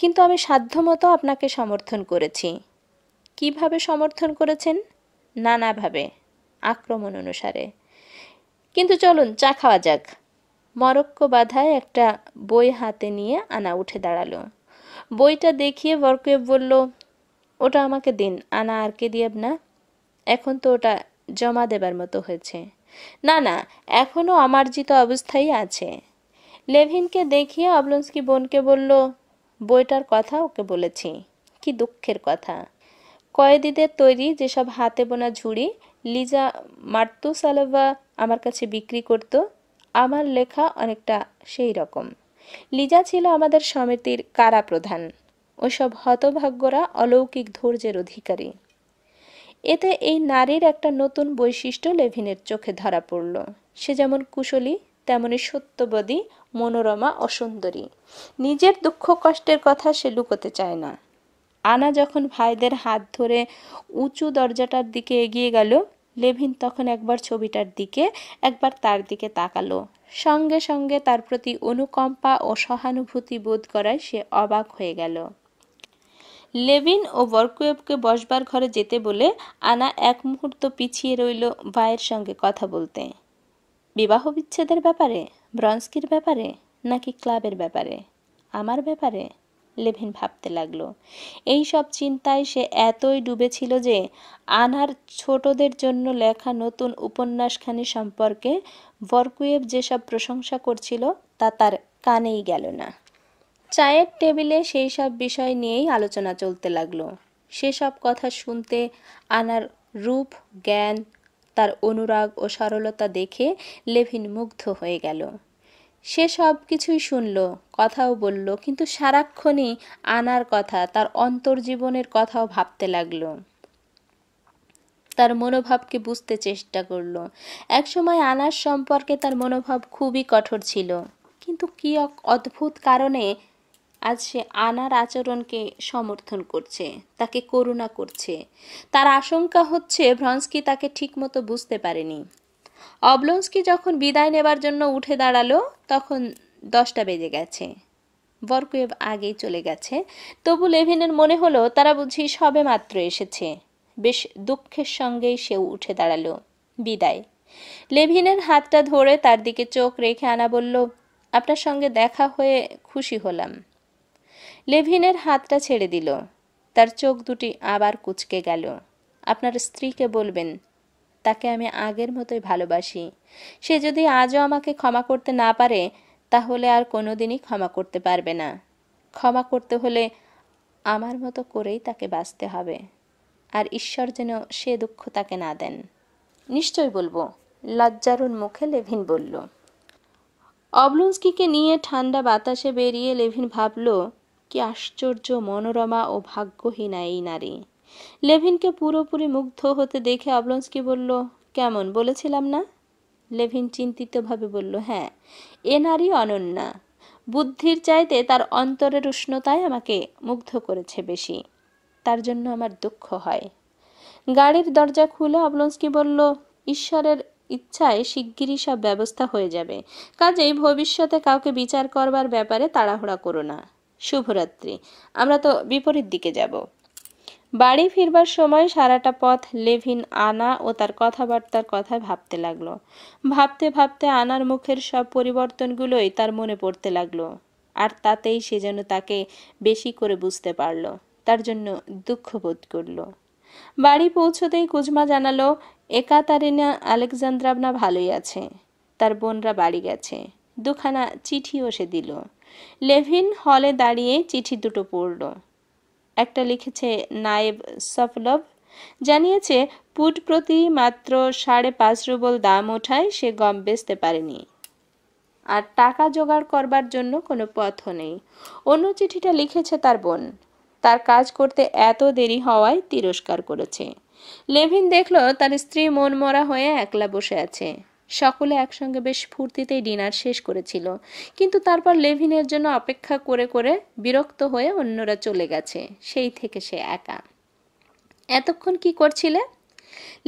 কিন্তু আমি সাধ্যমতো আপনাকে সমর্থন করেছি কিভাবে সমর্থন করেছেন নানাভাবে আক্রমণ অনুসারে কিন্তু চলুন চা খাওয়া যাক মরক্কো বাধায় একটা বই হাতে নিয়ে আনা উঠে দাঁড়ালো বইটা দেখিয়ে বরকয়েব বলল ওটা আমাকে দিন আনা আর কে না এখন তো ওটা জমা দেবার মতো হয়েছে না না এখনও জিত অবস্থাই আছে লেভিনকে দেখিয়ে অবলন্সকি বোনকে বলল বইটার কথা ওকে বলেছি কি দুঃখের কথা কয়েদিদের তৈরি যেসব হাতে বোনা ঝুড়ি লিজা মার্তুসালোভা আমার কাছে বিক্রি করত আমার লেখা অনেকটা সেই রকম লিজা ছিল আমাদের সমিতির কারা প্রধান ওসব হতভাগ্যরা অলৌকিক ধৈর্যের অধিকারী এতে এই নারীর একটা নতুন বৈশিষ্ট্য লেভিনের চোখে ধরা পড়ল সে যেমন কুশলী তেমনি সত্যবাদী মনোরমা অসুন্দরী নিজের দুঃখ কষ্টের কথা সে লুকোতে চায় না আনা যখন ভাইদের হাত ধরে উঁচু দরজাটার দিকে এগিয়ে গেল লেভিন তখন একবার ছবিটার দিকে একবার তার দিকে তাকালো সঙ্গে সঙ্গে তার প্রতি অনুকম্পা ও সহানুভূতি বোধ করায় সে অবাক হয়ে গেল লেভিন ও বরকুয়েবকে বসবার ঘরে যেতে বলে আনা এক মুহূর্ত পিছিয়ে রইল ভাইয়ের সঙ্গে কথা বলতে বিবাহ বিচ্ছেদের ব্যাপারে ব্রন্সকির ব্যাপারে নাকি ক্লাবের ব্যাপারে আমার ব্যাপারে লেভিন ভাবতে লাগলো এই সব চিন্তায় সে এতই ডুবেছিল যে আনার ছোটদের জন্য লেখা নতুন উপন্যাসখানি সম্পর্কে ভরকুয়েব যেসব প্রশংসা করছিল তা তার কানেই গেল না চায়ের টেবিলে সেই সব বিষয় নিয়েই আলোচনা চলতে লাগলো সেসব কথা শুনতে আনার রূপ জ্ঞান তার অনুরাগ ও সরলতা দেখে লেভিন মুগ্ধ হয়ে গেল সে সব কিছুই শুনল কথাও বলল কিন্তু সারাক্ষণই আনার কথা তার অন্তর্জীবনের কথাও ভাবতে লাগলো তার মনোভাবকে বুঝতে চেষ্টা করল একসময় আনার সম্পর্কে তার মনোভাব খুবই কঠোর ছিল কিন্তু কি অদ্ভুত কারণে আজ সে আনার আচরণকে সমর্থন করছে তাকে করুণা করছে তার আশঙ্কা হচ্ছে ভ্রন্সকি তাকে ঠিকমতো বুঝতে পারেনি অবলন্সকি যখন বিদায় নেবার জন্য উঠে দাঁড়ালো তখন দশটা বেজে গেছে বরকুয়েব আগেই চলে গেছে তবু লেভেনের মনে হলো তারা বুঝি সবে মাত্র এসেছে বেশ দুঃখের সঙ্গেই সেও উঠে দাঁড়ালো বিদায় লেভিনের হাতটা ধরে তার দিকে চোখ রেখে আনা বলল আপনার সঙ্গে দেখা হয়ে খুশি হলাম লেভিনের হাতটা ছেড়ে দিল তার চোখ দুটি আবার কুচকে গেল আপনার স্ত্রীকে বলবেন তাকে আমি আগের মতোই ভালোবাসি সে যদি আজও আমাকে ক্ষমা করতে না পারে তাহলে আর কোনোদিনই ক্ষমা করতে পারবে না ক্ষমা করতে হলে আমার মতো করেই তাকে বাঁচতে হবে আর ঈশ্বর যেন সে দুঃখ তাকে না দেন নিশ্চয় বলবো লজ্জারুন মুখে লেভিন বলল অবলুন্সকিকে নিয়ে ঠান্ডা বাতাসে বেরিয়ে লেভিন ভাবল কি আশ্চর্য মনোরমা ও ভাগ্যহীনা এই নারী লেভিনকে পুরোপুরি মুগ্ধ হতে দেখে অবলন্সকি বলল কেমন বলেছিলাম না লেভিন চিন্তিতভাবে বলল হ্যাঁ এ নারী অনন্যা বুদ্ধির চাইতে তার অন্তরের উষ্ণতায় আমাকে মুগ্ধ করেছে বেশি তার জন্য আমার দুঃখ হয় গাড়ির দরজা খুলে অবলন্সকি বলল ঈশ্বরের ইচ্ছায় শিগগিরই সব ব্যবস্থা হয়ে যাবে কাজেই ভবিষ্যতে কাউকে বিচার করবার ব্যাপারে তাড়াহুড়া করো না শুভরাত্রি আমরা তো বিপরীত দিকে যাব বাড়ি ফিরবার সময় সারাটা পথ লেভিন আনা ও তার কথাবার্তার কথা ভাবতে লাগলো ভাবতে ভাবতে আনার মুখের সব পরিবর্তনগুলোই তার মনে পড়তে লাগলো আর তাতেই সে যেন তাকে বেশি করে বুঝতে পারলো তার জন্য দুঃখ বোধ করলো বাড়ি পৌঁছতেই কুজমা জানালো একাতারিনা আলেকজান্দ্রাবনা ভালোই আছে তার বোনরা বাড়ি গেছে দুখানা চিঠিও সে দিল লেভিন হলে দাঁড়িয়ে চিঠি দুটো পড়ল একটা লিখেছে নায়েব সফলভ জানিয়েছে পুট প্রতি মাত্র সাড়ে পাঁচ রুবল দাম ওঠায় সে গম বেচতে পারেনি আর টাকা জোগাড় করবার জন্য কোনো পথ নেই অন্য চিঠিটা লিখেছে তার বোন তার কাজ করতে এত দেরি হওয়ায় তিরস্কার করেছে লেভিন দেখল তার স্ত্রী মনমরা হয়ে একলা বসে আছে সকলে একসঙ্গে বেশ ফুর্তিতেই ডিনার শেষ করেছিল কিন্তু তারপর লেভিনের জন্য অপেক্ষা করে করে বিরক্ত হয়ে অন্যরা চলে গেছে সেই থেকে সে একা এতক্ষণ কি করছিলে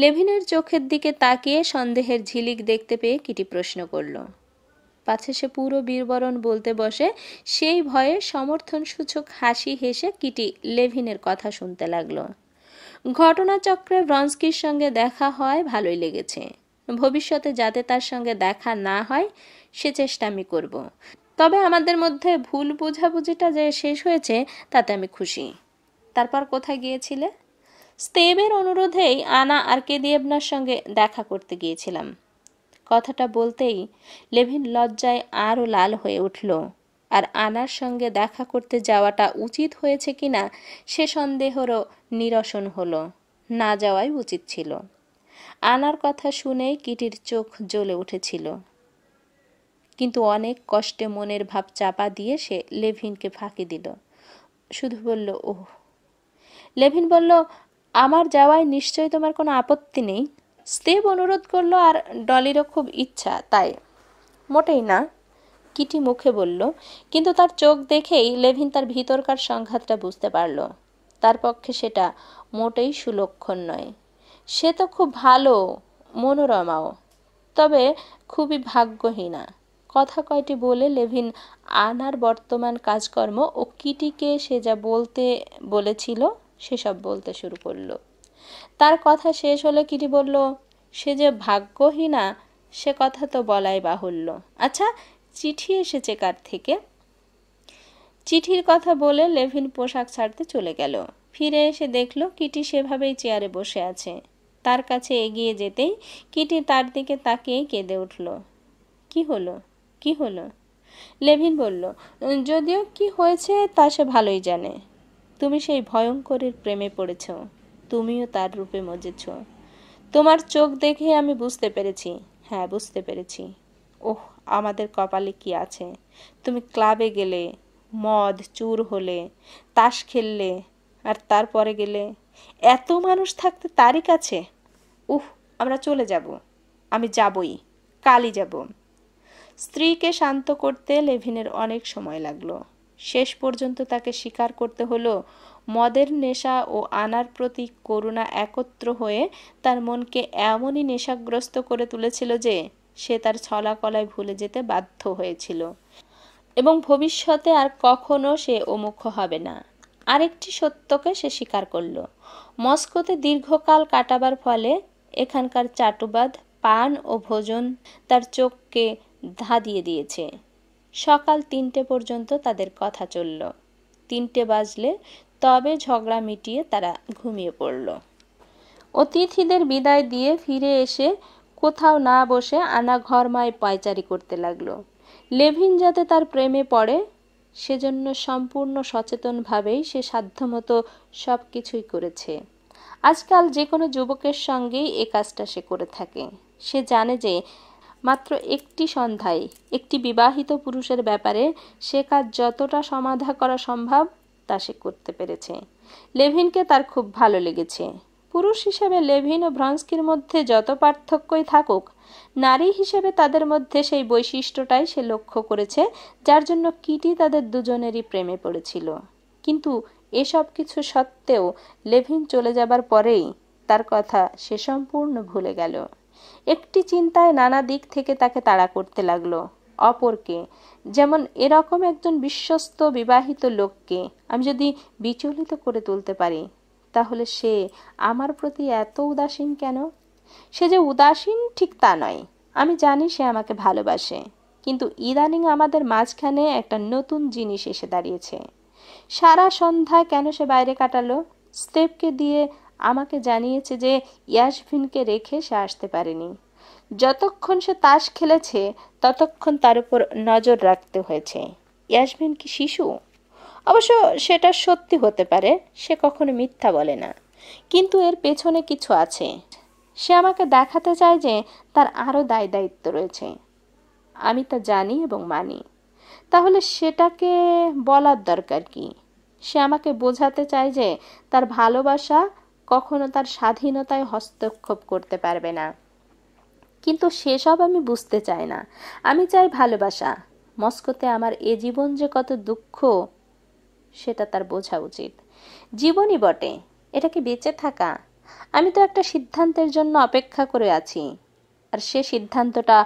লেভিনের চোখের দিকে তাকিয়ে সন্দেহের ঝিলিক দেখতে পেয়ে কিটি প্রশ্ন করল পাছে সে পুরো বীরবরণ বলতে বসে সেই ভয়ে সমর্থনসূচক হাসি হেসে কিটি লেভিনের কথা শুনতে লাগলো ঘটনাচক্রে ব্রন্সকির সঙ্গে দেখা হয় ভালোই লেগেছে ভবিষ্যতে যাতে তার সঙ্গে দেখা না হয় সে চেষ্টা আমি করব তবে আমাদের মধ্যে ভুল বোঝাবুঝিটা যে শেষ হয়েছে তাতে আমি খুশি তারপর কোথায় গিয়েছিলে স্তেবের অনুরোধেই আনা আর কেদিয়েবনার সঙ্গে দেখা করতে গিয়েছিলাম কথাটা বলতেই লেভিন লজ্জায় আরও লাল হয়ে উঠল আর আনার সঙ্গে দেখা করতে যাওয়াটা উচিত হয়েছে কিনা সে সন্দেহরও নিরসন হলো না যাওয়াই উচিত ছিল আনার কথা শুনেই কিটির চোখ জ্বলে উঠেছিল কিন্তু অনেক কষ্টে মনের ভাব চাপা দিয়ে সে লেভিনকে ফাঁকি দিল শুধু বলল ওহ লেভিন বলল আমার যাওয়ায় নিশ্চয়ই তোমার কোনো আপত্তি নেই স্তেব অনুরোধ করলো আর ডলিরও খুব ইচ্ছা তাই মোটেই না কিটি মুখে বলল কিন্তু তার চোখ দেখেই লেভিন তার ভিতরকার সংঘাতটা বুঝতে পারল তার পক্ষে সেটা মোটেই সুলক্ষণ নয় সে তো খুব ভালো মনোরমাও তবে খুবই ভাগ্যহীনা কথা কয়টি বলে লেভিন আনার বর্তমান কাজকর্ম ও কিটিকে সে যা বলতে বলেছিল সেসব বলতে শুরু করলো তার কথা শেষ হলে কিটি বলল সে যে ভাগ্যহীনা সে কথা তো বলাই বাহুল্য আচ্ছা চিঠি এসেছে কার থেকে চিঠির কথা বলে লেভিন পোশাক ছাড়তে চলে গেল ফিরে এসে দেখলো কিটি সেভাবেই চেয়ারে বসে আছে তার কাছে এগিয়ে যেতেই কিটি তার দিকে তাকিয়ে কেঁদে উঠল কি হলো কি হলো লেভিন বলল যদিও কি হয়েছে তা সে ভালোই জানে তুমি সেই ভয়ঙ্করের প্রেমে পড়েছ তুমিও তার রূপে মজেছ তোমার চোখ দেখে আমি বুঝতে পেরেছি হ্যাঁ বুঝতে পেরেছি ওহ আমাদের কপালে কি আছে তুমি ক্লাবে গেলে মদ চুর হলে তাস খেললে আর তারপরে গেলে এত মানুষ থাকতে তারই কাছে উহ আমরা চলে যাব আমি যাবই কালই যাব স্ত্রীকে শান্ত করতে লেভিনের অনেক সময় লাগলো শেষ পর্যন্ত তাকে স্বীকার করতে হলো মদের নেশা ও আনার প্রতি করুণা একত্র হয়ে তার মনকে এমনই নেশাগ্রস্ত করে তুলেছিল যে সে তার ছলাকলায় ভুলে যেতে বাধ্য হয়েছিল এবং ভবিষ্যতে আর কখনো সে ওমুখ হবে না আরেকটি সত্যকে সে স্বীকার করল মস্কোতে দীর্ঘকাল কাটাবার ফলে এখানকার চাটুবাদ পান ও ভোজন তার চোখকে ধাঁধিয়ে দিয়েছে সকাল তিনটে পর্যন্ত তাদের কথা চলল তিনটে বাজলে তবে ঝগড়া মিটিয়ে তারা ঘুমিয়ে পড়ল অতিথিদের বিদায় দিয়ে ফিরে এসে কোথাও না বসে আনা ঘরমায় পায়চারি করতে লাগলো লেভিন যাতে তার প্রেমে পড়ে সেজন্য সম্পূর্ণ সচেতনভাবেই সে সাধ্যমতো সব কিছুই করেছে আজকাল যে কোনো যুবকের সঙ্গেই এ কাজটা সে করে থাকে সে জানে যে মাত্র একটি সন্ধ্যায় একটি বিবাহিত পুরুষের ব্যাপারে সে কাজ যতটা সমাধা করা সম্ভব তা সে করতে পেরেছে লেভিনকে তার খুব ভালো লেগেছে পুরুষ হিসেবে লেভিন ও ভ্রন্সকির মধ্যে যত পার্থক্যই থাকুক নারী হিসেবে তাদের মধ্যে সেই বৈশিষ্ট্যটাই সে লক্ষ্য করেছে যার জন্য কিটি তাদের দুজনেরই প্রেমে পড়েছিল কিন্তু এসব কিছু সত্ত্বেও লেভিন চলে যাবার পরেই তার কথা সে সম্পূর্ণ ভুলে গেল একটি চিন্তায় নানা দিক থেকে তাকে তাড়া করতে লাগলো অপরকে যেমন এরকম একজন বিশ্বস্ত বিবাহিত লোককে আমি যদি বিচলিত করে তুলতে পারি তাহলে সে আমার প্রতি এত উদাসীন কেন সে যে উদাসীন ঠিক তা নয় আমি জানি সে আমাকে ভালোবাসে কিন্তু ইদানিং আমাদের মাঝখানে একটা নতুন জিনিস এসে দাঁড়িয়েছে সারা সন্ধ্যা কেন সে বাইরে কাটালো স্টেপকে দিয়ে আমাকে জানিয়েছে যে ইয়াসভিনকে রেখে সে আসতে পারেনি যতক্ষণ সে তাস খেলেছে ততক্ষণ তার উপর নজর রাখতে হয়েছে ইয়াসভিন কি শিশু অবশ্য সেটা সত্যি হতে পারে সে কখনো মিথ্যা বলে না কিন্তু এর পেছনে কিছু আছে সে আমাকে দেখাতে চায় যে তার আরও দায় দায়িত্ব রয়েছে আমি তা জানি এবং মানি তাহলে সেটাকে বলার দরকার কি সে আমাকে বোঝাতে চায় যে তার ভালোবাসা কখনো তার স্বাধীনতায় হস্তক্ষেপ করতে পারবে না কিন্তু সেসব আমি বুঝতে চাই না আমি চাই ভালোবাসা মস্কোতে আমার এ জীবন যে কত দুঃখ সেটা তার বোঝা উচিত জীবনই বটে এটা কি বেঁচে থাকা আমি তো একটা সিদ্ধান্তের জন্য অপেক্ষা করে আছি আর সে সিদ্ধান্তটা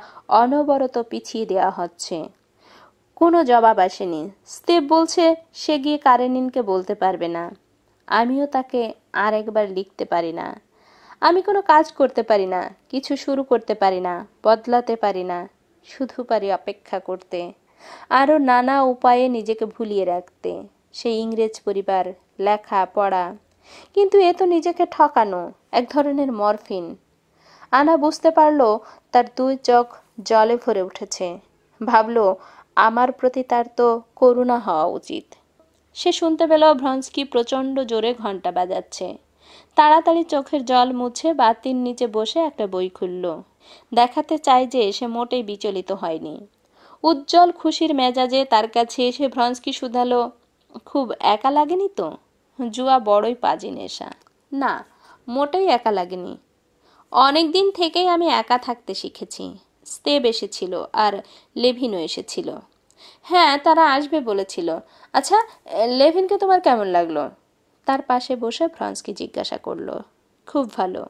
অনবরত পিছিয়ে দেওয়া হচ্ছে কোনো জবাব আসেনি স্টেপ বলছে সে গিয়ে কারেনিনকে বলতে পারবে না আমিও তাকে আর একবার লিখতে পারি না আমি কোনো কাজ করতে পারি না কিছু শুরু করতে পারি না বদলাতে পারি না শুধু পারি অপেক্ষা করতে আরও নানা উপায়ে নিজেকে ভুলিয়ে রাখতে সেই ইংরেজ পরিবার লেখা পড়া কিন্তু এ তো নিজেকে ঠকানো এক ধরনের মরফিন আনা বুঝতে পারল তার দুই চোখ জলে ভরে উঠেছে ভাবল আমার প্রতি তার তো করুণা হওয়া উচিত সে শুনতে পেল ভ্রন্সকি প্রচণ্ড জোরে ঘন্টা বাজাচ্ছে তাড়াতাড়ি চোখের জল মুছে বাতির নিচে বসে একটা বই খুলল দেখাতে চায় যে সে মোটেই বিচলিত হয়নি উজ্জ্বল খুশির মেজাজে তার কাছে এসে ভ্রন্সকি শুধালো খুব একা লাগেনি তো জুয়া বড়ই পাজি নেশা না মোটেই একা লাগেনি অনেক দিন থেকেই আমি একা থাকতে শিখেছি স্তেব এসেছিল আর লেভিনও এসেছিল হ্যাঁ তারা আসবে বলেছিল আচ্ছা লেভিনকে তোমার কেমন লাগলো তার পাশে বসে ফ্রান্সকে জিজ্ঞাসা করলো খুব ভালো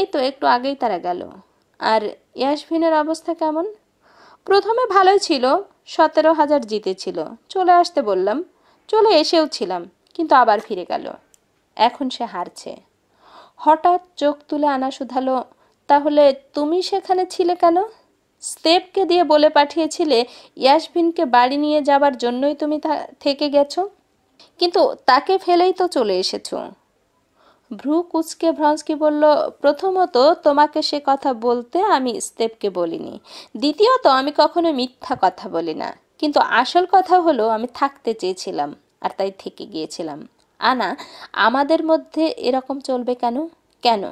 এই তো একটু আগেই তারা গেল আর ইয়াসভিনের অবস্থা কেমন প্রথমে ভালোই ছিল সতেরো হাজার জিতেছিল চলে আসতে বললাম চলে এসেও ছিলাম কিন্তু আবার ফিরে গেল এখন সে হারছে হঠাৎ চোখ তুলে আনা শুধালো তাহলে তুমি সেখানে ছিলে কেন স্তেপকে দিয়ে বলে পাঠিয়েছিলে ইয়াসবিনকে বাড়ি নিয়ে যাবার জন্যই তুমি থেকে গেছো কিন্তু তাকে ফেলেই তো চলে এসেছো ভ্রু কুচকে ভ্রন্সকি বলল প্রথমত তোমাকে সে কথা বলতে আমি স্তেপকে বলিনি দ্বিতীয়ত আমি কখনো মিথ্যা কথা বলি না কিন্তু আসল কথা হলো আমি থাকতে চেয়েছিলাম আর তাই থেকে গিয়েছিলাম আনা আমাদের মধ্যে এরকম চলবে কেন কেন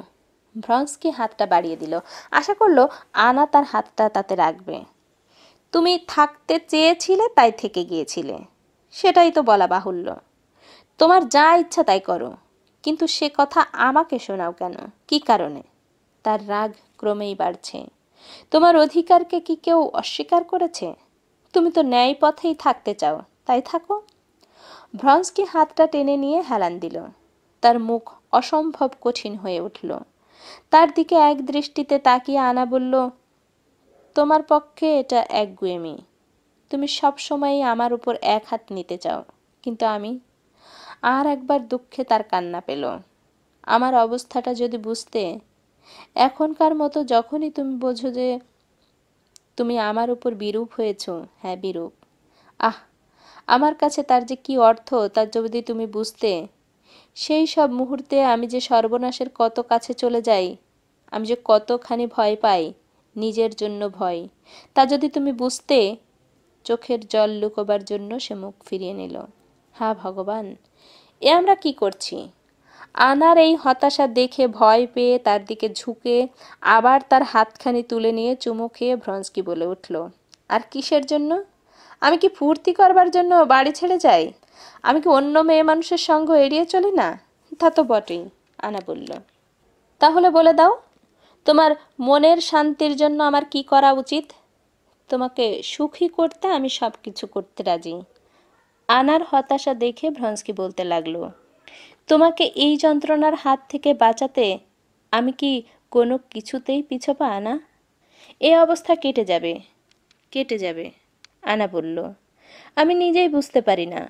কি হাতটা বাড়িয়ে দিল আশা করলো আনা তার হাতটা তাতে রাখবে তুমি থাকতে চেয়েছিলে তাই থেকে গিয়েছিলে সেটাই তো বলা বাহুল্য তোমার যা ইচ্ছা তাই করো কিন্তু সে কথা আমাকে শোনাও কেন কি কারণে তার রাগ ক্রমেই বাড়ছে তোমার অধিকারকে কি কেউ অস্বীকার করেছে তুমি তো ন্যায় পথেই থাকতে চাও তাই থাকো ভ্রন্সকি হাতটা টেনে নিয়ে হেলান দিল তার মুখ অসম্ভব কঠিন হয়ে উঠল তার দিকে এক দৃষ্টিতে তাকিয়ে আনা বলল তোমার পক্ষে এটা একগুয়েমি তুমি সবসময়ই আমার উপর এক হাত নিতে চাও কিন্তু আমি আর একবার দুঃখে তার কান্না পেল আমার অবস্থাটা যদি বুঝতে এখনকার মতো যখনই তুমি বোঝো যে তুমি আমার উপর বিরূপ হয়েছ হ্যাঁ বিরূপ আহ আমার কাছে তার যে কি অর্থ তা যদি তুমি বুঝতে সেই সব মুহূর্তে আমি যে সর্বনাশের কত কাছে চলে যাই আমি যে কতখানি ভয় পাই নিজের জন্য ভয় তা যদি তুমি বুঝতে চোখের জল লুকোবার জন্য সে মুখ ফিরিয়ে নিল হা হ্যাঁ, ভগবান এ আমরা কি করছি আনার এই হতাশা দেখে ভয় পেয়ে তার দিকে ঝুঁকে আবার তার হাতখানি তুলে নিয়ে চুমু খেয়ে ভ্রন্সকি বলে উঠল আর কিসের জন্য আমি কি ফুর্তি করবার জন্য বাড়ি ছেড়ে যাই আমি কি অন্য মেয়ে মানুষের সঙ্গ এড়িয়ে চলি না তা তো বটেই আনা বলল তাহলে বলে দাও তোমার মনের শান্তির জন্য আমার কি করা উচিত তোমাকে সুখী করতে আমি সব কিছু করতে রাজি আনার হতাশা দেখে ভ্রন্সকি বলতে লাগলো তোমাকে এই যন্ত্রণার হাত থেকে বাঁচাতে আমি কি কোনো কিছুতেই পা আনা এ অবস্থা কেটে যাবে কেটে যাবে আনা বলল আমি নিজেই বুঝতে পারি না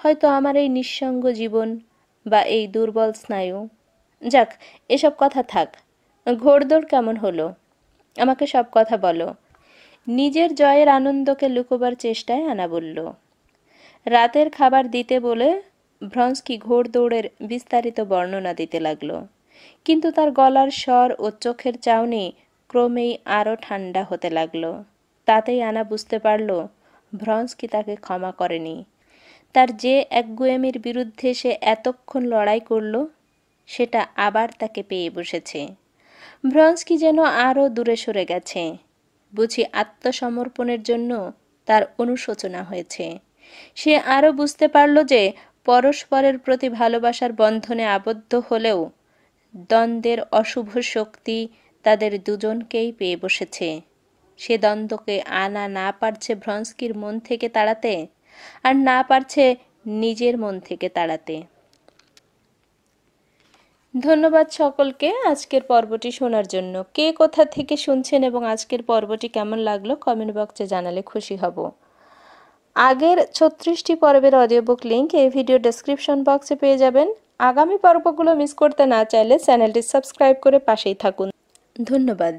হয়তো আমার এই নিঃসঙ্গ জীবন বা এই দুর্বল স্নায়ু যাক এসব কথা থাক ঘোরদৌড় কেমন হলো আমাকে সব কথা বলো নিজের জয়ের আনন্দকে লুকোবার চেষ্টায় আনা বলল রাতের খাবার দিতে বলে ভ্রংসকি ঘোড়দৌড়ের বিস্তারিত বর্ণনা দিতে লাগল কিন্তু তার গলার স্বর ও চোখের চাউনি ক্রমেই আরও ঠান্ডা হতে লাগল তাতেই আনা বুঝতে পারল ভ্রংস্কি তাকে ক্ষমা করেনি তার যে একগুয়েমির বিরুদ্ধে সে এতক্ষণ লড়াই করল সেটা আবার তাকে পেয়ে বসেছে ভ্রংস্কি যেন আরও দূরে সরে গেছে বুঝি আত্মসমর্পণের জন্য তার অনুশোচনা হয়েছে সে আরও বুঝতে পারল যে পরস্পরের প্রতি ভালোবাসার বন্ধনে আবদ্ধ হলেও দ্বন্দ্বের অশুভ শক্তি তাদের দুজনকেই পেয়ে বসেছে সে দ্বন্দ্বকে আনা না পারছে ভ্রংস্কির মন থেকে তাড়াতে আর না পারছে নিজের মন থেকে তাড়াতে ধন্যবাদ সকলকে আজকের পর্বটি শোনার জন্য কে কোথা থেকে শুনছেন এবং আজকের পর্বটি কেমন লাগলো কমেন্ট বক্সে জানালে খুশি হব আগের ছত্রিশটি পর্বের অডিও বুক লিঙ্ক এই ভিডিও ডেসক্রিপশন বক্সে পেয়ে যাবেন আগামী পর্বগুলো মিস করতে না চাইলে চ্যানেলটি সাবস্ক্রাইব করে পাশেই থাকুন ধন্যবাদ